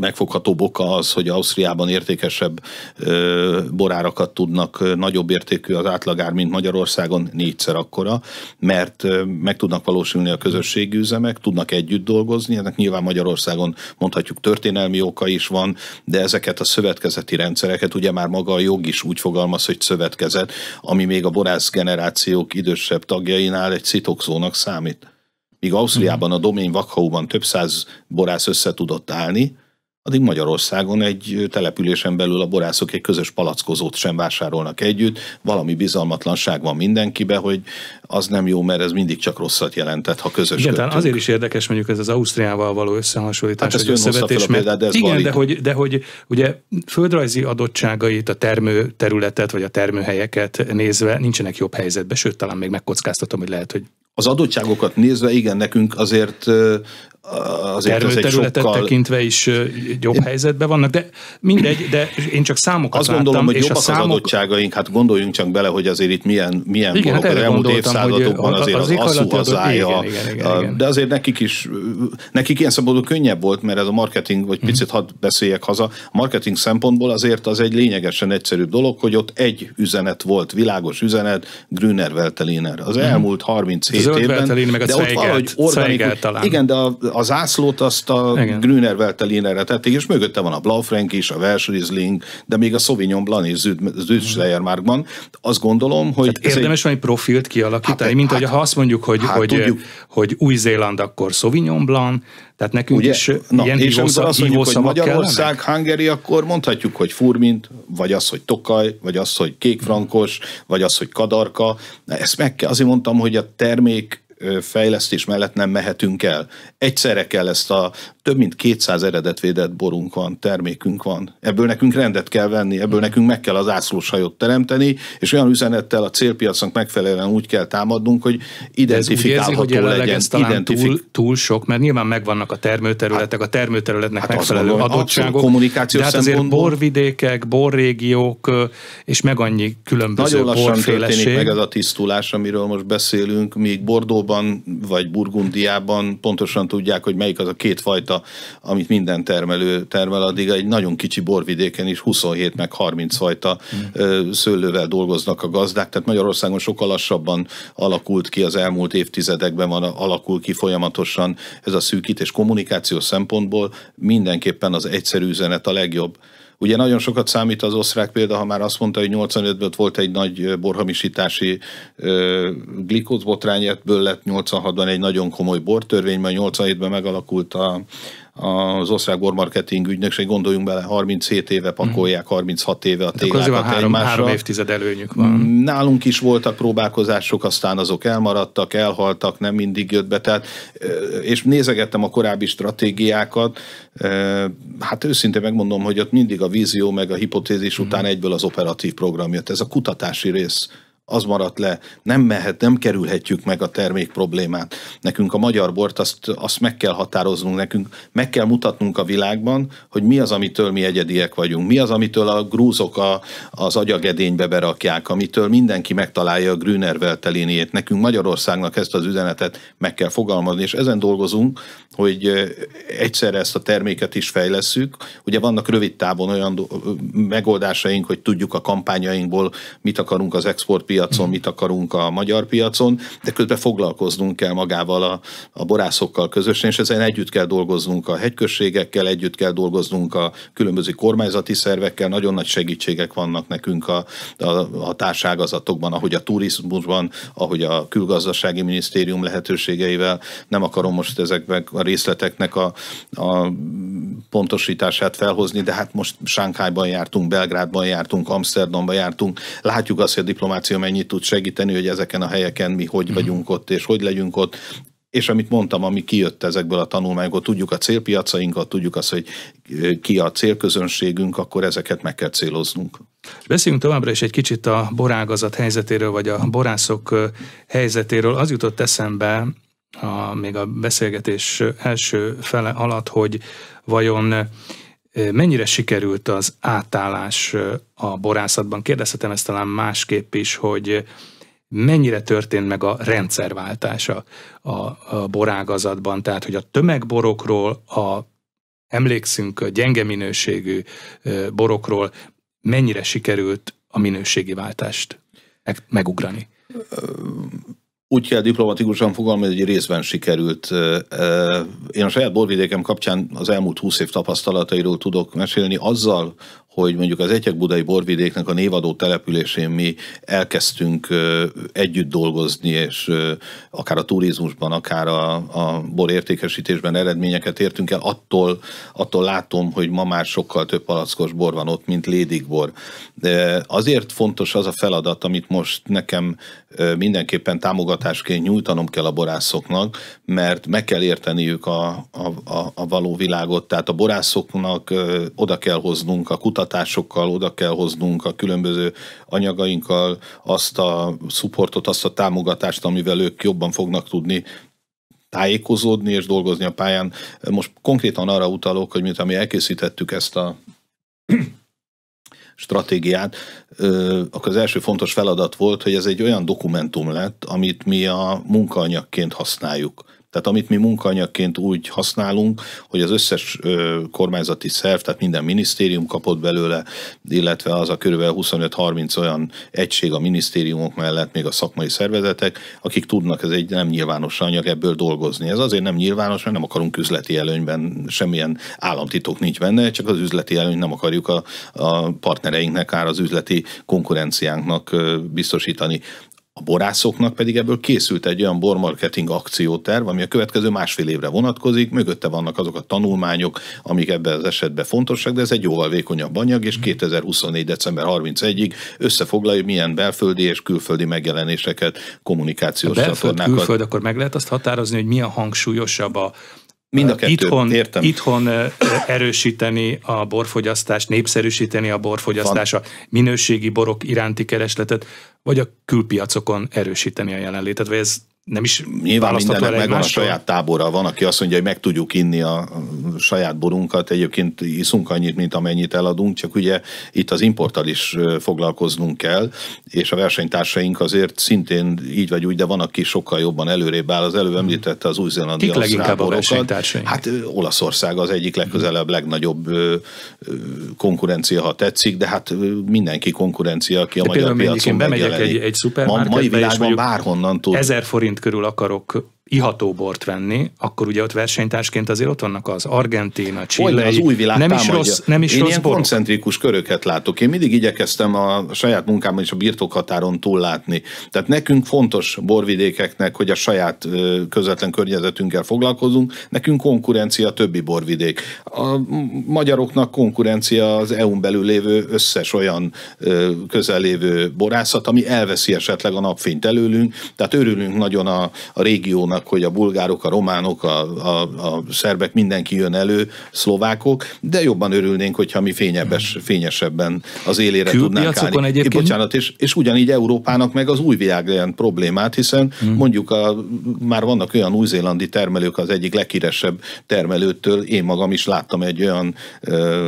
megfoghatóbb oka az, hogy Ausztriában értékesebb ö, borárakat tudnak, ö, nagyobb értékű az átlagár, mint Magyarországon, négyszer akkora, mert ö, meg tudnak valósulni a közösségi üzemek, tudnak együtt dolgozni, ennek nyilván Magyarországon mondhatjuk történelmi oka is van, de ezeket a szövetkezeti rendszereket ugye már maga a jog is úgy fogalmaz, hogy szövetkezet, ami még a borász generációk idősebb tagjainál egy szitokzónak számít. Míg Ausztriában a domény Vakhauban több száz borász össze tudott állni, addig Magyarországon egy településen belül a borászok egy közös palackozót sem vásárolnak együtt, valami bizalmatlanság van mindenkibe, hogy az nem jó, mert ez mindig csak rosszat jelentett, ha közös. Igen, tehát azért is érdekes mondjuk ez az Ausztriával való összehasonlítás, hát hogy ön mert példát, de ez igen, de hogy, de hogy ugye földrajzi adottságait, a termő területet vagy a termőhelyeket nézve nincsenek jobb helyzetben, sőt talán még megkockáztatom, hogy lehet, hogy az adottságokat nézve, igen, nekünk azért azért termőterületet az sokkal... tekintve is jobb helyzetben vannak, de mindegy, de én csak számokat Azt gondolom, láttam, hogy jobbak a számok... az adottságaink, hát gondoljunk csak bele, hogy azért itt milyen, milyen igen, Hát az elmúlt évszázadokban azért az, az asszú hazája, de azért nekik is, nekik ilyen szabadon könnyebb volt, mert ez a marketing, vagy mhm. picit uh-huh. hadd beszéljek haza, a marketing szempontból azért az egy lényegesen egyszerűbb dolog, hogy ott egy üzenet volt, világos üzenet, Grüner Velteliner. Az mhm. elmúlt 37 évben, meg a de ott valahogy organikus, igen, de a, a zászlót azt a Igen. Grüner Veltelénerre tették, és mögötte van a Blaufrenk is, a Versrizling, de még a Sauvignon Blanc és Züdschleiermarkban. Azt gondolom, hát hogy... Tehát érdemes egy... van egy profilt kialakítani, hát, mint hát, hogy ha azt mondjuk, hogy, hát, hogy, hogy, hogy Új-Zéland, akkor Sauvignon Blanc, tehát nekünk Ugye? is Na, ilyen és hívószab, azt mondjuk, hogy Magyarország, Hungary, akkor mondhatjuk, hogy Furmint, vagy az, hogy Tokaj, vagy az, hogy Kékfrankos, vagy az, hogy Kadarka. Na, ezt meg kell, azért mondtam, hogy a termék fejlesztés mellett nem mehetünk el. Egyszerre kell ezt a több mint 200 eredetvédett borunk van, termékünk van. Ebből nekünk rendet kell venni, ebből nekünk meg kell az ászlós hajót teremteni, és olyan üzenettel a célpiacnak megfelelően úgy kell támadnunk, hogy identifikálható érzi, hogy legyen. Ez identifik... túl, túl sok, mert nyilván megvannak a termőterületek, hát, a termőterületnek hát megfelelő az adottságok, kommunikáció de hát azért borvidékek, borrégiók, és meg annyi különböző Nagyon lassan történik meg ez a tisztulás, amiről most beszélünk, még Bordó Bordóban vagy Burgundiában pontosan tudják, hogy melyik az a két fajta, amit minden termelő termel, addig egy nagyon kicsi borvidéken is 27 meg 30 fajta mm. szőlővel dolgoznak a gazdák, tehát Magyarországon sokkal lassabban alakult ki az elmúlt évtizedekben, van, alakul ki folyamatosan ez a szűkítés kommunikáció szempontból mindenképpen az egyszerű üzenet a legjobb. Ugye nagyon sokat számít az osztrák példa, ha már azt mondta, hogy 85-ben volt egy nagy borhamisítási glikózbotrány, ebből lett 86-ban egy nagyon komoly bortörvény, majd 87-ben megalakult a, az osztrák bormarketing Ügynökség, gondoljunk bele, 37 éve pakolják, 36 mhm. éve a télákat hát három, egymásra. három évtized előnyük van. Mm, nálunk is voltak próbálkozások, aztán azok elmaradtak, elhaltak, nem mindig jött be. Tehát, és nézegettem a korábbi stratégiákat, hát őszintén megmondom, hogy ott mindig a vízió meg a hipotézis után mhm. egyből az operatív program jött. Ez a kutatási rész az maradt le, nem mehet, nem kerülhetjük meg a termék problémát. Nekünk a magyar bort azt, azt meg kell határoznunk, nekünk meg kell mutatnunk a világban, hogy mi az, amitől mi egyediek vagyunk, mi az, amitől a grúzok a, az agyagedénybe berakják, amitől mindenki megtalálja a Grüner Veltelinét. Nekünk Magyarországnak ezt az üzenetet meg kell fogalmazni, és ezen dolgozunk, hogy egyszerre ezt a terméket is fejleszünk. Ugye vannak rövid távon olyan megoldásaink, hogy tudjuk a kampányainkból, mit akarunk az export piacon, mhm. mit akarunk a magyar piacon, de közben foglalkoznunk kell magával a, a borászokkal közösen, és ezen együtt kell dolgoznunk a hegyközségekkel, együtt kell dolgoznunk a különböző kormányzati szervekkel, nagyon nagy segítségek vannak nekünk a, a, a társágazatokban, ahogy a turizmusban, ahogy a külgazdasági minisztérium lehetőségeivel. Nem akarom most ezekben a részleteknek a, a pontosítását felhozni, de hát most Sánkhájban jártunk, Belgrádban jártunk, Amsterdamban jártunk, látjuk azt, hogy a diplomácia mennyit tud segíteni, hogy ezeken a helyeken mi hogy mhm. vagyunk ott, és hogy legyünk ott, és amit mondtam, ami kijött ezekből a tanulmányokból, tudjuk a célpiacainkat, tudjuk azt, hogy ki a célközönségünk, akkor ezeket meg kell céloznunk. Beszéljünk továbbra is egy kicsit a borágazat helyzetéről, vagy a borászok helyzetéről. Az jutott eszembe, a, még a beszélgetés első fele alatt, hogy vajon Mennyire sikerült az átállás a borászatban? Kérdezhetem ezt talán másképp is, hogy mennyire történt meg a rendszerváltása a, borágazatban, tehát hogy a tömegborokról, a emlékszünk a gyenge minőségű borokról, mennyire sikerült a minőségi váltást megugrani? úgy kell diplomatikusan fogalmazni, hogy részben sikerült. Én a saját borvidékem kapcsán az elmúlt húsz év tapasztalatairól tudok mesélni azzal, hogy mondjuk az Egyek Budai Borvidéknek a névadó településén mi elkezdtünk együtt dolgozni, és akár a turizmusban, akár a, a bor értékesítésben eredményeket értünk el, attól, attól látom, hogy ma már sokkal több palackos bor van ott, mint lédigbor. De azért fontos az a feladat, amit most nekem mindenképpen támogatásként nyújtanom kell a borászoknak, mert meg kell érteniük a, a, a, a való világot, tehát a borászoknak oda kell hoznunk a kutatásokkal, oda kell hoznunk a különböző anyagainkkal azt a szuportot, azt a támogatást, amivel ők jobban fognak tudni tájékozódni és dolgozni a pályán. Most konkrétan arra utalok, hogy mint ami elkészítettük ezt a stratégiát, akkor az első fontos feladat volt, hogy ez egy olyan dokumentum lett, amit mi a munkaanyagként használjuk tehát amit mi munkaanyagként úgy használunk, hogy az összes kormányzati szerv, tehát minden minisztérium kapott belőle, illetve az a kb. 25-30 olyan egység a minisztériumok mellett, még a szakmai szervezetek, akik tudnak, ez egy nem nyilvános anyag, ebből dolgozni. Ez azért nem nyilvános, mert nem akarunk üzleti előnyben, semmilyen államtitok nincs benne, csak az üzleti előny nem akarjuk a, a partnereinknek, ár az üzleti konkurenciánknak biztosítani. A borászoknak pedig ebből készült egy olyan bormarketing akcióterv, ami a következő másfél évre vonatkozik, mögötte vannak azok a tanulmányok, amik ebben az esetben fontosak, de ez egy jóval vékonyabb anyag, és 2024. december 31-ig összefoglalja, milyen belföldi és külföldi megjelenéseket, kommunikációs a belföld, külföld, akkor meg lehet azt határozni, hogy milyen hangsúlyosabb a Mind a kettőt, itthon, értem. Itthon erősíteni a borfogyasztást népszerűsíteni a borfogyasztás, a minőségi borok iránti keresletet, vagy a külpiacokon erősíteni a jelenlétet, vagy ez nem is Nyilván mindennek megvan a saját tábora. Van, aki azt mondja, hogy meg tudjuk inni a saját borunkat, egyébként iszunk annyit, mint amennyit eladunk, csak ugye itt az importtal is foglalkoznunk kell, és a versenytársaink azért szintén így vagy úgy, de van, aki sokkal jobban előrébb áll. Az előbb mhm. említette az új zélandi Kik leginkább a versenytársaink? Hát Olaszország az egyik mhm. legközelebb legnagyobb konkurencia, ha tetszik, de hát mindenki konkurencia, aki de a magyar piacon megjelenik. egy, egy ma, mai világban bárhonnan tud. Ezer forint körül akarok iható bort venni, akkor ugye ott versenytársként azért ott vannak az Argentina, Chile. az új világ nem támadja. is rossz, nem is én rossz ilyen koncentrikus köröket látok. Én mindig igyekeztem a saját munkámban és a birtokhatáron túl látni. Tehát nekünk fontos borvidékeknek, hogy a saját közvetlen környezetünkkel foglalkozunk, nekünk konkurencia a többi borvidék. A magyaroknak konkurencia az EU-n belül lévő összes olyan közelévő borászat, ami elveszi esetleg a napfényt előlünk, tehát örülünk nagyon a, a régiónak vannak, hogy a bulgárok, a románok, a, a, a szerbek, mindenki jön elő, szlovákok, de jobban örülnénk, hogyha mi fényebbes, fényesebben az élére tudnánk állni. Egyébként... bocsánat, és, és ugyanígy Európának meg az új világ ilyen problémát, hiszen hmm. mondjuk a, már vannak olyan új-zélandi termelők, az egyik leghíresebb termelőtől, én magam is láttam egy olyan uh,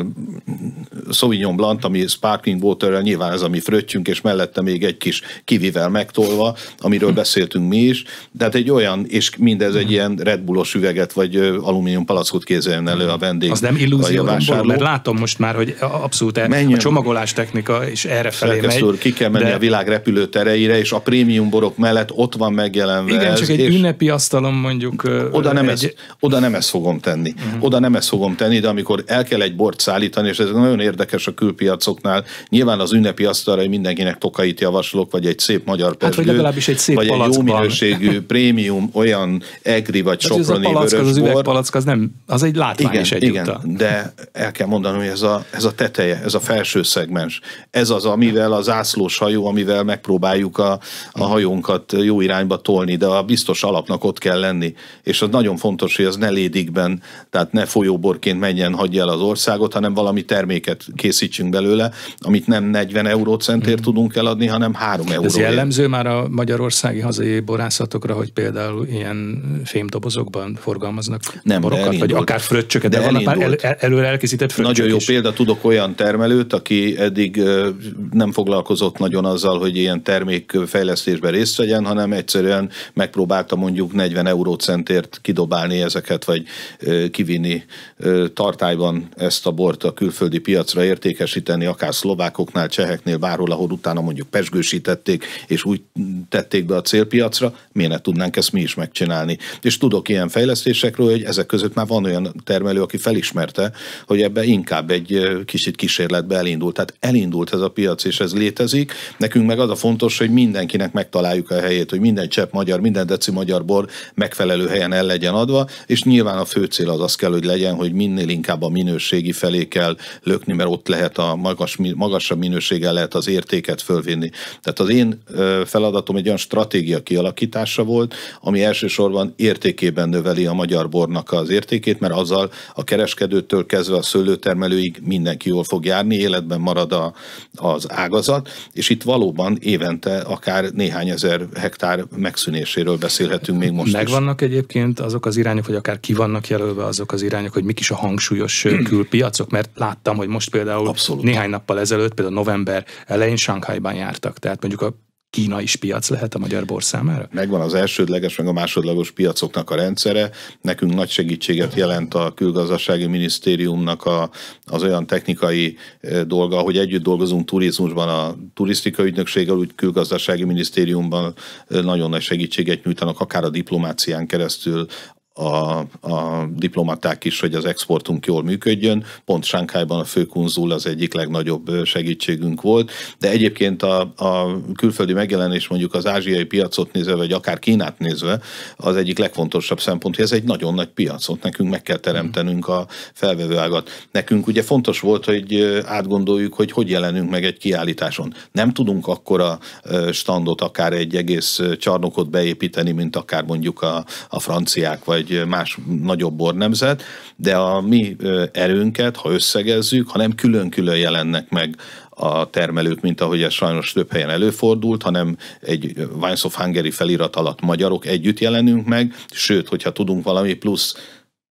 Sauvignon Blanc, ami sparkling waterrel, nyilván ez a mi fröccsünk, és mellette még egy kis kivivel megtolva, amiről hmm. beszéltünk mi is, de hát egy olyan és mindez egy mhm. ilyen Red Bullos üveget, vagy alumínium palackot kézeljön elő a vendég. Az nem illúzió, mert látom most már, hogy abszolút menjön, a csomagolás technika is erre felé megy. Úr, ki kell menni de... a világ repülőtereire, és a prémium borok mellett ott van megjelenve Igen, ez, csak egy ünnepi asztalon mondjuk. Oda nem, egy... ezt, oda nem ezt fogom tenni. Uh-huh. Oda nem ezt fogom tenni, de amikor el kell egy bort szállítani, és ez nagyon érdekes a külpiacoknál, nyilván az ünnepi asztalra mindenkinek tokait javaslok, vagy egy szép magyar pesgő, hát, vagy legalábbis egy szép vagy egy jó minőségű prémium, olyan olyan egri vagy Tehát soproni az a palacka, az üvegpalack az nem, az egy látványos igen, Igen, de el kell mondanom, hogy ez a, ez a teteje, ez a felső szegmens, ez az, amivel az ászlós hajó, amivel megpróbáljuk a, a hajónkat jó irányba tolni, de a biztos alapnak ott kell lenni, és az nagyon fontos, hogy az ne lédikben, tehát ne folyóborként menjen, hagyja el az országot, hanem valami terméket készítsünk belőle, amit nem 40 eurócentért mhm. tudunk eladni, hanem 3 euróért Ez jellemző már a magyarországi hazai borászatokra, hogy például ilyen fémdobozokban forgalmaznak nem, borokat, vagy akár fröccsöket, de, de vannak már el, el, előre elkészített fröccsök Nagyon jó is. példa, tudok olyan termelőt, aki eddig nem foglalkozott nagyon azzal, hogy ilyen termékfejlesztésben részt vegyen, hanem egyszerűen megpróbálta mondjuk 40 eurócentért kidobálni ezeket, vagy kivinni tartályban ezt a bort a külföldi piacra értékesíteni, akár szlovákoknál, cseheknél, bárhol, ahol utána mondjuk pesgősítették, és úgy tették be a célpiacra, miért ne tudnánk ezt mi is megcsinálni. És tudok ilyen fejlesztésekről, hogy ezek között már van olyan termelő, aki felismerte, hogy ebbe inkább egy kicsit kísérletbe elindult. Tehát elindult ez a piac, és ez létezik. Nekünk meg az a fontos, hogy mindenkinek megtaláljuk a helyét, hogy minden csepp magyar, minden deci magyar bor megfelelő helyen el legyen adva, és nyilván a fő cél az az kell, hogy legyen, hogy minél inkább a minőségi felé kell lökni, mert ott lehet a magas, magasabb minőséggel lehet az értéket fölvinni. Tehát az én feladatom egy olyan stratégia kialakítása volt, ami elsősorban értékében növeli a magyar bornak az értékét, mert azzal a kereskedőtől kezdve a szőlőtermelőig mindenki jól fog járni, életben marad a, az ágazat, és itt valóban évente akár néhány ezer hektár megszűnéséről beszélhetünk még most Megvannak is. egyébként azok az irányok, vagy akár ki vannak jelölve azok az irányok, hogy mik is a hangsúlyos külpiacok, mert láttam, hogy most például Abszolút. néhány nappal ezelőtt, például november elején Shanghaiban jártak, tehát mondjuk a Kína is piac lehet a magyar bor számára? Megvan az elsődleges, meg a másodlagos piacoknak a rendszere. Nekünk nagy segítséget jelent a külgazdasági minisztériumnak a, az olyan technikai dolga, hogy együtt dolgozunk turizmusban a turisztika ügynökséggel, úgy külgazdasági minisztériumban nagyon nagy segítséget nyújtanak, akár a diplomácián keresztül, a, a diplomaták is, hogy az exportunk jól működjön. Pont Sánkhájban a főkunzul az egyik legnagyobb segítségünk volt, de egyébként a, a külföldi megjelenés mondjuk az ázsiai piacot nézve, vagy akár Kínát nézve, az egyik legfontosabb szempont, hogy ez egy nagyon nagy piacot, nekünk meg kell teremtenünk a felvevőágat. Nekünk ugye fontos volt, hogy átgondoljuk, hogy hogy jelenünk meg egy kiállításon. Nem tudunk akkor a standot, akár egy egész csarnokot beépíteni, mint akár mondjuk a, a franciák, vagy vagy más nagyobb bornemzet, de a mi erőnket, ha összegezzük, nem külön-külön jelennek meg a termelők, mint ahogy ez sajnos több helyen előfordult, hanem egy Vines of Hungary felirat alatt magyarok együtt jelenünk meg, sőt, hogyha tudunk valami plusz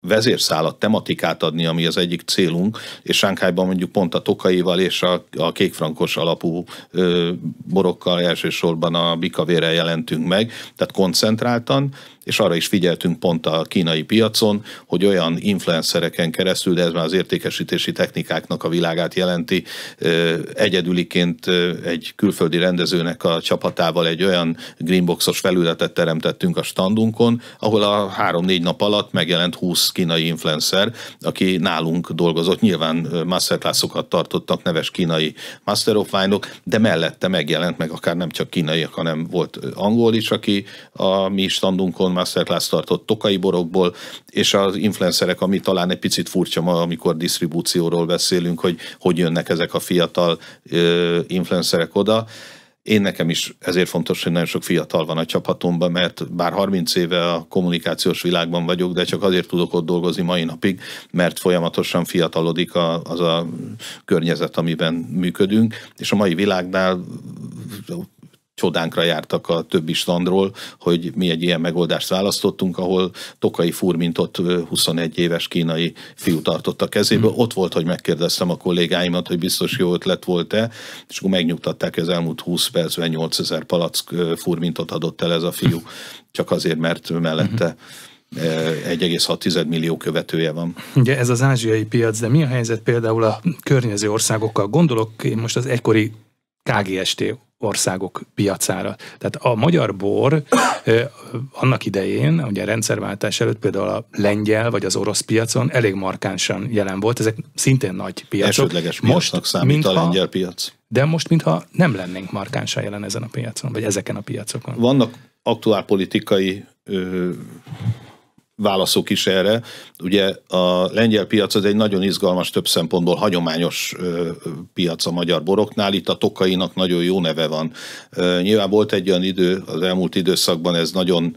vezérszálat, tematikát adni, ami az egyik célunk, és Sánkhájban mondjuk pont a tokaival és a, a kékfrankos alapú ö, borokkal elsősorban a bikavére jelentünk meg, tehát koncentráltan, és arra is figyeltünk pont a kínai piacon, hogy olyan influencereken keresztül, de ez már az értékesítési technikáknak a világát jelenti, egyedüliként egy külföldi rendezőnek a csapatával egy olyan greenboxos felületet teremtettünk a standunkon, ahol a három-négy nap alatt megjelent 20 kínai influencer, aki nálunk dolgozott. Nyilván masterclassokat tartottak neves kínai Master of wine -ok, de mellette megjelent meg akár nem csak kínaiak, hanem volt angol is, aki a mi standunkon masterclass tartott tokai borokból, és az influencerek, ami talán egy picit furcsa ma, amikor disztribúcióról beszélünk, hogy hogy jönnek ezek a fiatal influencerek oda. Én nekem is ezért fontos, hogy nagyon sok fiatal van a csapatomban, mert bár 30 éve a kommunikációs világban vagyok, de csak azért tudok ott dolgozni mai napig, mert folyamatosan fiatalodik a, az a környezet, amiben működünk, és a mai világnál csodánkra jártak a többi standról, hogy mi egy ilyen megoldást választottunk, ahol Tokai Furmintot 21 éves kínai fiú tartott a kezébe. Mm. Ott volt, hogy megkérdeztem a kollégáimat, hogy biztos jó ötlet volt-e, és akkor megnyugtatták, az elmúlt 20 percben 8000 palack Furmintot adott el ez a fiú, hmm. csak azért, mert mellette mm -hmm. 1,6 millió követője van. Ugye ez az ázsiai piac, de mi a helyzet például a környező országokkal? Gondolok én most az ekkori KGST országok piacára. Tehát a magyar bor annak idején, ugye a rendszerváltás előtt például a lengyel vagy az orosz piacon elég markánsan jelen volt, ezek szintén nagy piacok. Elsődleges most számít mintha, a lengyel piac. De most mintha nem lennénk markánsan jelen ezen a piacon, vagy ezeken a piacokon. Vannak aktuál politikai ö, válaszok is erre. Ugye a lengyel piac az egy nagyon izgalmas, több szempontból hagyományos piac a magyar boroknál. Itt a Tokainak nagyon jó neve van. Nyilván volt egy olyan idő, az elmúlt időszakban ez nagyon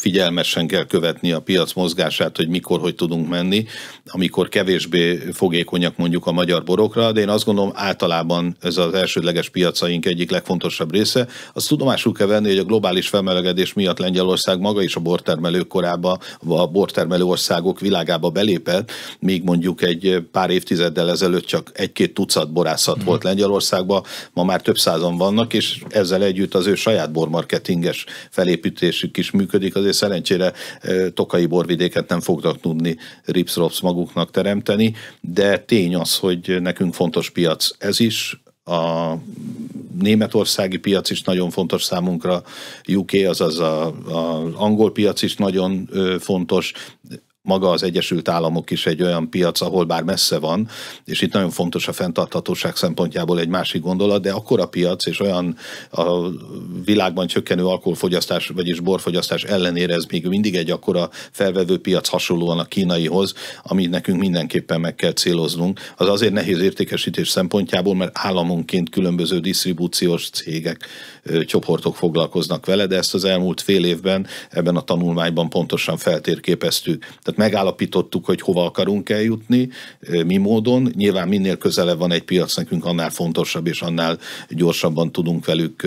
figyelmesen kell követni a piac mozgását, hogy mikor, hogy tudunk menni, amikor kevésbé fogékonyak mondjuk a magyar borokra, de én azt gondolom általában ez az elsődleges piacaink egyik legfontosabb része. Azt tudomásul kell venni, hogy a globális felmelegedés miatt Lengyelország maga is a bortermelők korába, a bortermelő országok világába belépett, míg mondjuk egy pár évtizeddel ezelőtt csak egy-két tucat borászat mm. volt Lengyelországban, ma már több százan vannak, és ezzel együtt az ő saját bormarketinges felépítésük is működik, az azért szerencsére tokai borvidéket nem fognak tudni ripsrops maguknak teremteni, de tény az, hogy nekünk fontos piac ez is, a németországi piac is nagyon fontos számunkra, UK, azaz az angol piac is nagyon fontos, maga az Egyesült Államok is egy olyan piac, ahol bár messze van, és itt nagyon fontos a fenntarthatóság szempontjából egy másik gondolat, de akkora piac és olyan a világban csökkenő alkoholfogyasztás, vagyis borfogyasztás ellenére ez még mindig egy akkora felvevő piac hasonlóan a kínaihoz, amit nekünk mindenképpen meg kell céloznunk. Az azért nehéz értékesítés szempontjából, mert államonként különböző disztribúciós cégek, csoportok foglalkoznak vele, de ezt az elmúlt fél évben ebben a tanulmányban pontosan feltérképeztük. Tehát megállapítottuk, hogy hova akarunk eljutni, mi módon. Nyilván minél közelebb van egy piac nekünk, annál fontosabb és annál gyorsabban tudunk velük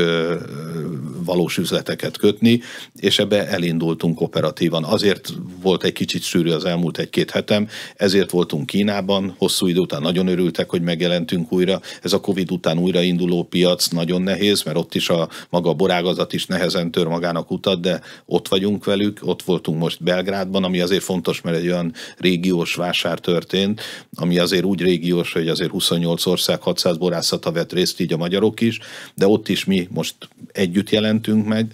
valós üzleteket kötni, és ebbe elindultunk operatívan. Azért volt egy kicsit sűrű az elmúlt egy-két hetem, ezért voltunk Kínában, hosszú idő után nagyon örültek, hogy megjelentünk újra. Ez a Covid után újrainduló piac nagyon nehéz, mert ott is a maga a borágazat is nehezen tör magának utat, de ott vagyunk velük, ott voltunk most Belgrádban, ami azért fontos fontos, mert egy olyan régiós vásár történt, ami azért úgy régiós, hogy azért 28 ország 600 borászata vett részt, így a magyarok is, de ott is mi most együtt jelentünk meg,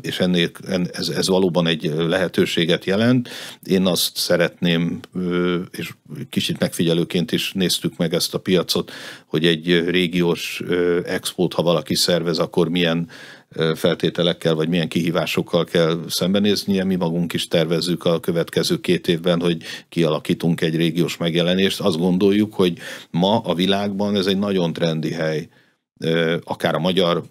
és ennél, ez, ez valóban egy lehetőséget jelent. Én azt szeretném, és kicsit megfigyelőként is néztük meg ezt a piacot, hogy egy régiós expót, ha valaki szervez, akkor milyen feltételekkel, vagy milyen kihívásokkal kell szembenéznie. Mi magunk is tervezzük a következő két évben, hogy kialakítunk egy régiós megjelenést. Azt gondoljuk, hogy ma a világban ez egy nagyon trendi hely akár a magyar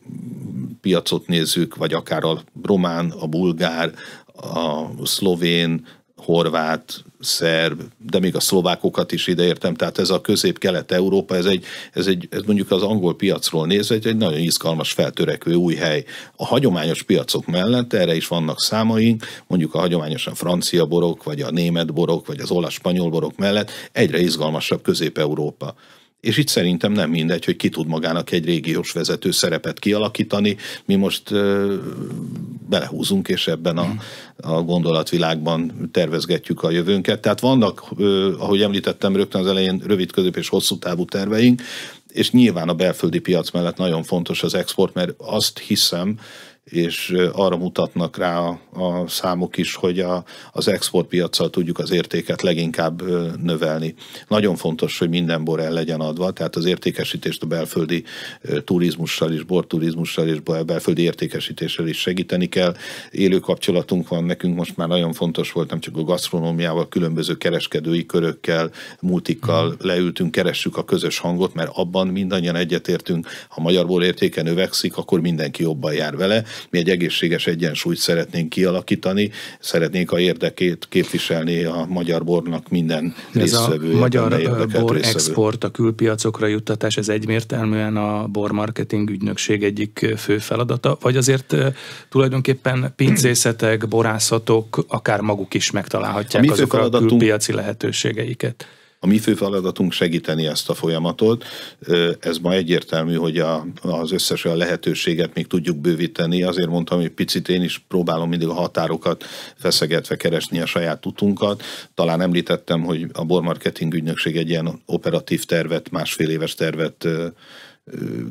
piacot nézzük, vagy akár a román, a bulgár, a szlovén, horvát, szerb, de még a szlovákokat is ideértem, tehát ez a közép-kelet-európa, ez egy, ez egy ez mondjuk az angol piacról nézve egy, egy nagyon izgalmas, feltörekvő új hely. A hagyományos piacok mellett erre is vannak számaink, mondjuk a hagyományosan francia borok, vagy a német borok, vagy az olasz spanyol borok mellett egyre izgalmasabb Közép-Európa. És itt szerintem nem mindegy, hogy ki tud magának egy régiós vezető szerepet kialakítani. Mi most ö, belehúzunk, és ebben a, a gondolatvilágban tervezgetjük a jövőnket. Tehát vannak, ö, ahogy említettem rögtön az elején, rövid, közép és hosszú távú terveink, és nyilván a belföldi piac mellett nagyon fontos az export, mert azt hiszem, és arra mutatnak rá a, a számok is, hogy a, az exportpiacsal tudjuk az értéket leginkább növelni. Nagyon fontos, hogy minden bor el legyen adva, tehát az értékesítést a belföldi turizmussal is, borturizmussal és belföldi értékesítéssel is segíteni kell. Élő kapcsolatunk van nekünk, most már nagyon fontos volt, nem csak a gasztronómiával, különböző kereskedői körökkel, multikkal mm. leültünk, keressük a közös hangot, mert abban mindannyian egyetértünk, ha magyar bor értéke növekszik, akkor mindenki jobban jár vele mi egy egészséges egyensúlyt szeretnénk kialakítani, szeretnénk a érdekét képviselni a magyar bornak minden részvevő. A magyar bor export, a külpiacokra juttatás, ez egymértelműen a bormarketing ügynökség egyik fő feladata, vagy azért tulajdonképpen pincészetek, borászatok akár maguk is megtalálhatják a azokat a külpiaci lehetőségeiket? A mi fő feladatunk segíteni ezt a folyamatot. Ez ma egyértelmű, hogy a, az összes a lehetőséget még tudjuk bővíteni. Azért mondtam, hogy picit én is próbálom mindig a határokat feszegetve keresni a saját utunkat. Talán említettem, hogy a bormarketing ügynökség egy ilyen operatív tervet, másfél éves tervet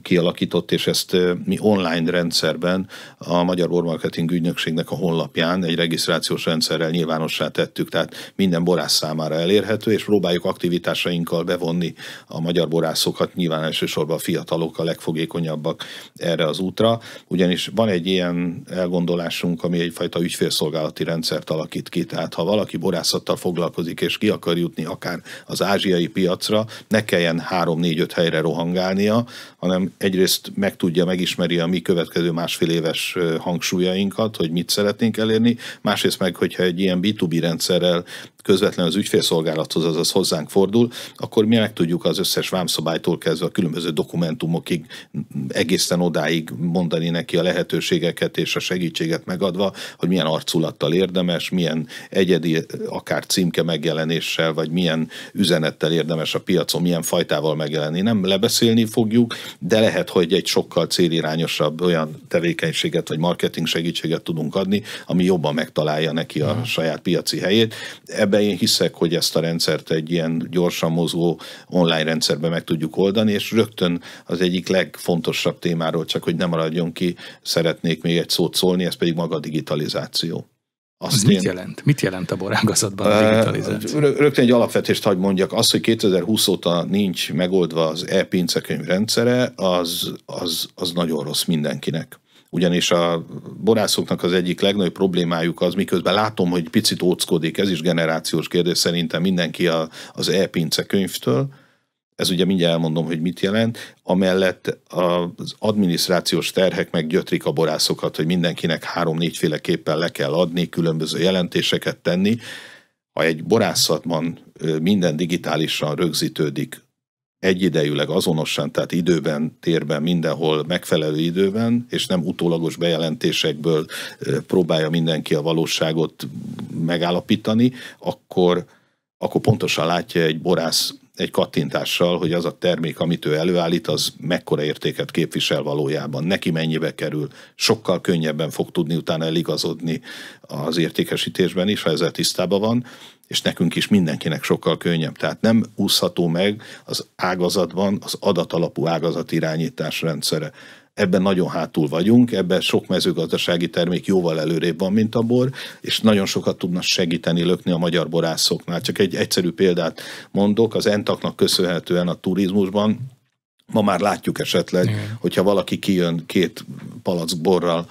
kialakított, és ezt mi online rendszerben a Magyar Bormarketing Ügynökségnek a honlapján egy regisztrációs rendszerrel nyilvánossá tettük, tehát minden borász számára elérhető, és próbáljuk aktivitásainkkal bevonni a magyar borászokat, nyilván elsősorban a fiatalok a legfogékonyabbak erre az útra, ugyanis van egy ilyen elgondolásunk, ami egyfajta ügyfélszolgálati rendszert alakít ki, tehát ha valaki borászattal foglalkozik, és ki akar jutni akár az ázsiai piacra, ne kelljen három-négy-öt helyre rohangálnia, hanem egyrészt megtudja, megismeri a mi következő másfél éves hangsúlyainkat, hogy mit szeretnénk elérni, másrészt meg, hogyha egy ilyen B2B rendszerrel közvetlenül az ügyfélszolgálathoz, azaz hozzánk fordul, akkor mi meg tudjuk az összes vámszabálytól kezdve a különböző dokumentumokig egészen odáig mondani neki a lehetőségeket és a segítséget megadva, hogy milyen arculattal érdemes, milyen egyedi, akár címke megjelenéssel, vagy milyen üzenettel érdemes a piacon, milyen fajtával megjelenni. Nem lebeszélni fogjuk, de lehet, hogy egy sokkal célirányosabb olyan tevékenységet vagy marketing segítséget tudunk adni, ami jobban megtalálja neki a saját piaci helyét ebben én hiszek, hogy ezt a rendszert egy ilyen gyorsan mozgó online rendszerben meg tudjuk oldani, és rögtön az egyik legfontosabb témáról, csak hogy nem maradjon ki, szeretnék még egy szót szólni, ez pedig maga a digitalizáció. Azt az én... mit jelent? Mit jelent a borágazatban a digitalizáció? Rögtön egy alapvetést hagyd mondjak. Az, hogy 2020 óta nincs megoldva az e-pincekönyv rendszere, az, az, az nagyon rossz mindenkinek ugyanis a borászoknak az egyik legnagyobb problémájuk az, miközben látom, hogy picit óckodik, ez is generációs kérdés szerintem mindenki a, az e-pince könyvtől, ez ugye mindjárt elmondom, hogy mit jelent, amellett az adminisztrációs terhek meggyötrik a borászokat, hogy mindenkinek három-négyféleképpen le kell adni, különböző jelentéseket tenni. Ha egy borászatban minden digitálisan rögzítődik, egyidejűleg azonosan, tehát időben, térben, mindenhol megfelelő időben, és nem utólagos bejelentésekből próbálja mindenki a valóságot megállapítani, akkor, akkor pontosan látja egy borász egy kattintással, hogy az a termék, amit ő előállít, az mekkora értéket képvisel valójában, neki mennyibe kerül, sokkal könnyebben fog tudni utána eligazodni az értékesítésben is, ha ezzel tisztában van, és nekünk is mindenkinek sokkal könnyebb. Tehát nem úszható meg az ágazatban az adatalapú ágazatirányítás rendszere. Ebben nagyon hátul vagyunk, ebben sok mezőgazdasági termék jóval előrébb van, mint a bor, és nagyon sokat tudna segíteni lökni a magyar borászoknál. Csak egy egyszerű példát mondok, az entaknak köszönhetően a turizmusban Ma már látjuk esetleg, Igen. hogyha valaki kijön két palack borral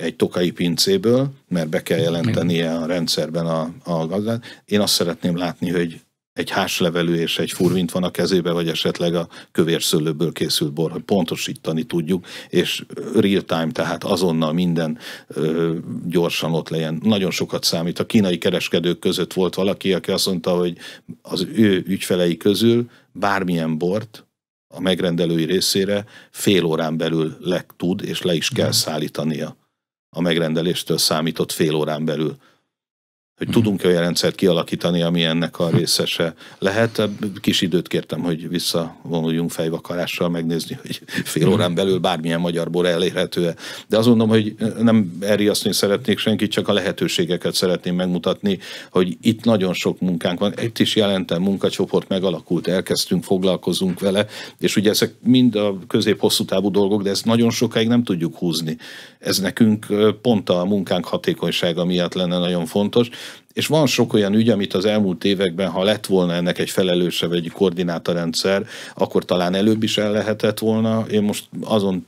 egy tokai pincéből, mert be kell jelentenie a rendszerben a, a gazdát. Én azt szeretném látni, hogy egy háslevelű és egy furvint van a kezébe, vagy esetleg a kövérszőlőből készült bor, hogy pontosítani tudjuk, és real time, tehát azonnal minden ö, gyorsan ott legyen. Nagyon sokat számít. A kínai kereskedők között volt valaki, aki azt mondta, hogy az ő ügyfelei közül bármilyen bort, a megrendelői részére fél órán belül le tud és le is kell mhm. szállítania a megrendeléstől számított fél órán belül hogy tudunk olyan rendszert kialakítani, ami ennek a részese lehet. Kis időt kértem, hogy visszavonuljunk fejvakarással megnézni, hogy fél órán belül bármilyen magyarból elérhető-e. De azt mondom, hogy nem elriasztni szeretnék senkit, csak a lehetőségeket szeretném megmutatni, hogy itt nagyon sok munkánk van. Itt is jelentem, munkacsoport megalakult, elkezdtünk, foglalkozunk vele, és ugye ezek mind a közép-hosszú távú dolgok, de ezt nagyon sokáig nem tudjuk húzni. Ez nekünk pont a munkánk hatékonysága miatt lenne nagyon fontos és van sok olyan ügy, amit az elmúlt években, ha lett volna ennek egy vagy egy koordinátorrendszer, akkor talán előbb is el lehetett volna. Én most azon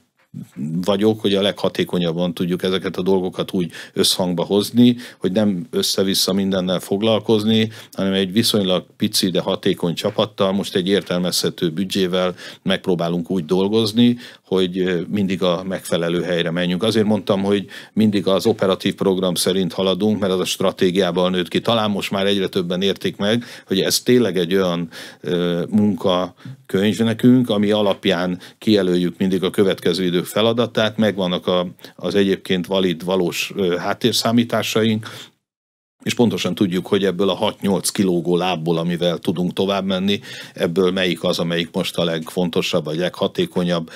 vagyok, hogy a leghatékonyabban tudjuk ezeket a dolgokat úgy összhangba hozni, hogy nem össze-vissza mindennel foglalkozni, hanem egy viszonylag pici, de hatékony csapattal, most egy értelmezhető büdzsével megpróbálunk úgy dolgozni, hogy mindig a megfelelő helyre menjünk. Azért mondtam, hogy mindig az operatív program szerint haladunk, mert az a stratégiában nőtt ki. Talán most már egyre többen értik meg, hogy ez tényleg egy olyan könyv nekünk, ami alapján kijelöljük mindig a következő idők feladatát, megvannak a, az egyébként valid, valós háttérszámításaink, és pontosan tudjuk, hogy ebből a 6-8 kilógó lábból, amivel tudunk tovább menni, ebből melyik az, amelyik most a legfontosabb, vagy leghatékonyabb,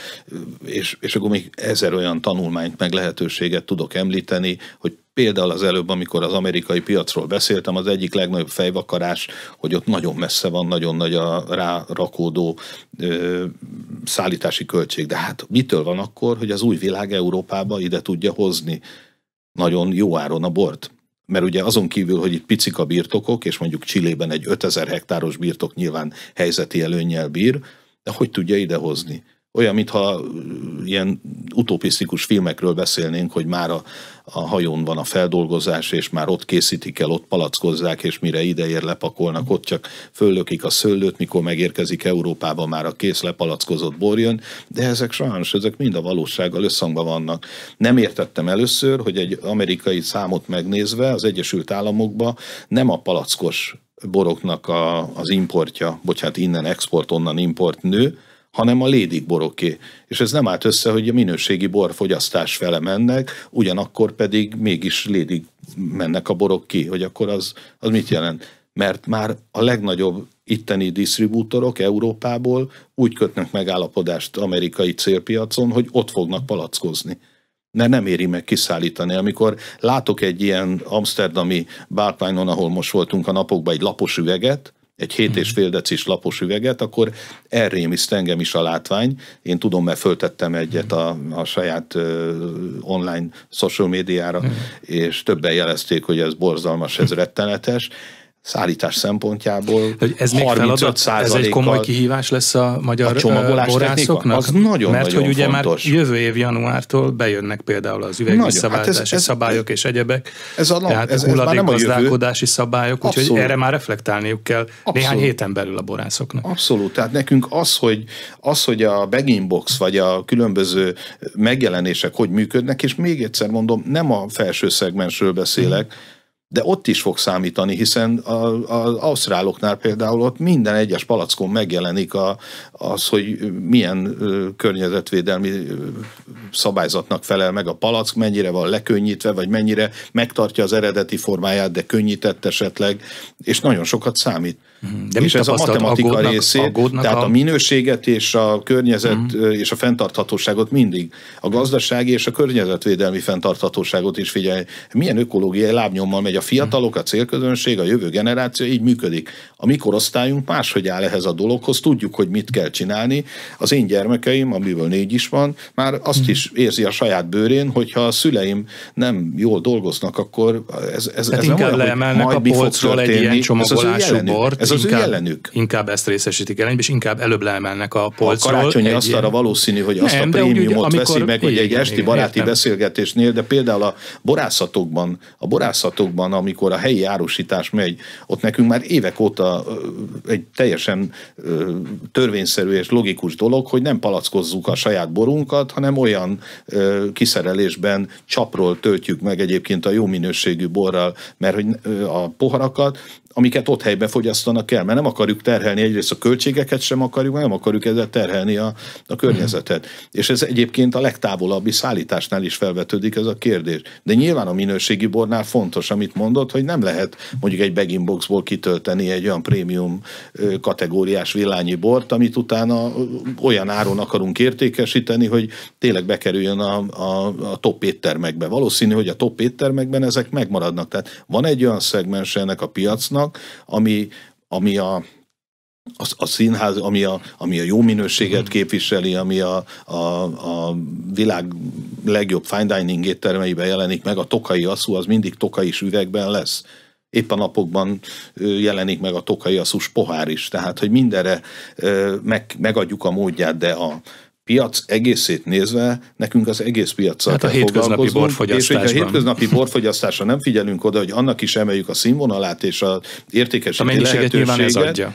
és, és akkor még ezer olyan tanulmányt meg lehetőséget tudok említeni, hogy Például az előbb, amikor az amerikai piacról beszéltem, az egyik legnagyobb fejvakarás, hogy ott nagyon messze van, nagyon nagy a rárakódó ö, szállítási költség. De hát mitől van akkor, hogy az új világ Európába ide tudja hozni nagyon jó áron a bort? mert ugye azon kívül, hogy itt picik a birtokok, és mondjuk Csillében egy 5000 hektáros birtok nyilván helyzeti előnnyel bír, de hogy tudja idehozni? Olyan, mintha ilyen utopisztikus filmekről beszélnénk, hogy már a a hajón van a feldolgozás, és már ott készítik el, ott palackozzák, és mire ideér lepakolnak, ott csak föllökik a szőlőt, mikor megérkezik Európába már a kész lepalackozott bor jön, de ezek sajnos, ezek mind a valósággal összhangban vannak. Nem értettem először, hogy egy amerikai számot megnézve az Egyesült Államokba nem a palackos boroknak a, az importja, bocsánat, innen export, onnan import nő, hanem a lédik boroké. És ez nem állt össze, hogy a minőségi borfogyasztás fele mennek, ugyanakkor pedig mégis lédig mennek a borok ki, hogy akkor az, az mit jelent? Mert már a legnagyobb itteni disztribútorok Európából úgy kötnek megállapodást amerikai célpiacon, hogy ott fognak palackozni mert nem éri meg kiszállítani. Amikor látok egy ilyen amsterdami bárpányon, ahol most voltunk a napokban, egy lapos üveget, egy 7 és fél decis lapos üveget, akkor elrémiszt engem is a látvány. Én tudom, mert föltettem egyet a, a saját online social médiára, hmm. és többen jelezték, hogy ez borzalmas, ez rettenetes szállítás szempontjából. Hogy ez még feladat, ez egy komoly kihívás lesz a magyar a csomagolás borászoknak? Az nagyon Mert nagyon hogy ugye fontos. már jövő év januártól bejönnek például az üvegvisszaváltási hát ez, ez, szabályok és egyebek, ez a, tehát ez, ez hulladékgazdálkodási szabályok, úgyhogy Abszolút. erre már reflektálniuk kell Abszolút. néhány héten belül a borászoknak. Abszolút, tehát nekünk az, hogy, az, hogy a begin box vagy a különböző megjelenések hogy működnek, és még egyszer mondom, nem a felső szegmensről beszélek, hmm de ott is fog számítani, hiszen az ausztráloknál például ott minden egyes palackon megjelenik a, az, hogy milyen környezetvédelmi szabályzatnak felel meg a palack, mennyire van lekönnyítve, vagy mennyire megtartja az eredeti formáját, de könnyített esetleg, és nagyon sokat számít. Mhm. De és ez a matematika aggódnak, részét, aggódnak tehát a... a minőséget és a környezet uh-huh. és a fenntarthatóságot mindig. A gazdasági és a környezetvédelmi fenntarthatóságot is figyelj. Milyen ökológiai lábnyommal megy a fiatalok, a célközönség, a jövő generáció, így működik. A mi korosztályunk máshogy áll ehhez a dologhoz, tudjuk, hogy mit kell csinálni. Az én gyermekeim, amiből négy is van, már azt uh-huh. is mhm. érzi a saját bőrén, hogyha a szüleim nem jól dolgoznak, akkor ez, ez, ez inkább olyan, majd a polcról egy ilyen csomagolású bort, ez az inkább, jelenük. Inkább ezt részesítik előnybe, és inkább előbb leemelnek a polcról. A karácsonyi egy asztalra ilyen... valószínű, hogy azt nem, a prémiumot amikor... veszi meg, hogy egy esti igen, baráti értem. beszélgetésnél, de például a borászatokban, a borászatokban, amikor a helyi árusítás megy, ott nekünk már évek óta egy teljesen törvényszerű és logikus dolog, hogy nem palackozzuk a saját borunkat, hanem olyan kiszerelésben csapról töltjük meg egyébként a jó minőségű borral, mert hogy a poharakat, amiket ott helyben fogyasztanak el, mert nem akarjuk terhelni egyrészt a költségeket sem akarjuk, nem akarjuk ezzel terhelni a, a környezetet. És ez egyébként a legtávolabbi szállításnál is felvetődik ez a kérdés. De nyilván a minőségi bornál fontos, amit mondott, hogy nem lehet mondjuk egy bagging boxból kitölteni egy olyan prémium kategóriás villányi bort, amit utána olyan áron akarunk értékesíteni, hogy tényleg bekerüljön a, a, a top éttermekbe. Valószínű, hogy a top éttermekben ezek megmaradnak. Tehát van egy olyan szegmens ennek a piacnak, vannak, ami, ami a a, a színház, ami a, ami a jó minőséget mhm. képviseli, ami a, a, a világ legjobb fine dining éttermeiben jelenik meg, a tokai asszú az mindig tokai üvegben lesz. Épp a napokban jelenik meg a tokai asszus pohár is, tehát hogy mindenre meg, megadjuk a módját, de a, piac egészét nézve, nekünk az egész piacsal hát a hétköznapi borfogyasztásban. És a hétköznapi borfogyasztásra nem figyelünk oda, hogy annak is emeljük a színvonalát és a értékesítési lehetőséget, ez adja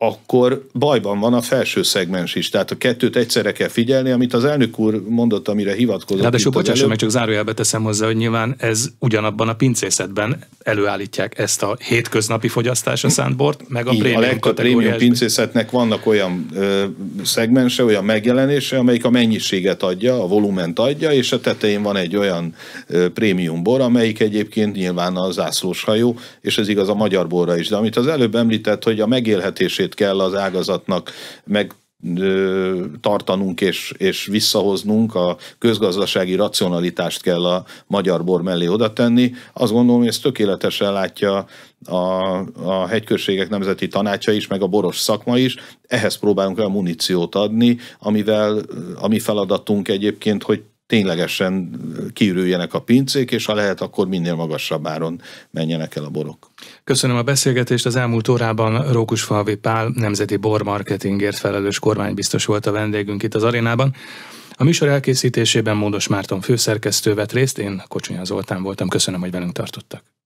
akkor bajban van a felső szegmens is. Tehát a kettőt egyszerre kell figyelni, amit az elnök úr mondott, amire hivatkozott. Ráadásul bocsásson, elő... meg csak zárójelbe teszem hozzá, hogy nyilván ez ugyanabban a pincészetben előállítják ezt a hétköznapi fogyasztásra szánt bort, meg a prémium A legtöbb prémium pincészetnek vannak olyan ö, szegmense, olyan megjelenése, amelyik a mennyiséget adja, a volument adja, és a tetején van egy olyan ö, prémium bor, amelyik egyébként nyilván a zászlóshajó, és ez igaz a magyar borra is. De amit az előbb említett, hogy a megélhetését minőségét kell az ágazatnak meg tartanunk és, és visszahoznunk, a közgazdasági racionalitást kell a magyar bor mellé oda tenni. Azt gondolom, hogy ezt tökéletesen látja a, a hegyközségek nemzeti tanácsa is, meg a boros szakma is. Ehhez próbálunk olyan muníciót adni, amivel a mi feladatunk egyébként, hogy ténylegesen kiürüljenek a pincék, és ha lehet, akkor minél magasabb áron menjenek el a borok. Köszönöm a beszélgetést. Az elmúlt órában Falvi Pál nemzeti bormarketingért felelős kormánybiztos volt a vendégünk itt az arénában. A műsor elkészítésében Módos Márton főszerkesztő vett részt, én Kocsonya Zoltán voltam. Köszönöm, hogy velünk tartottak.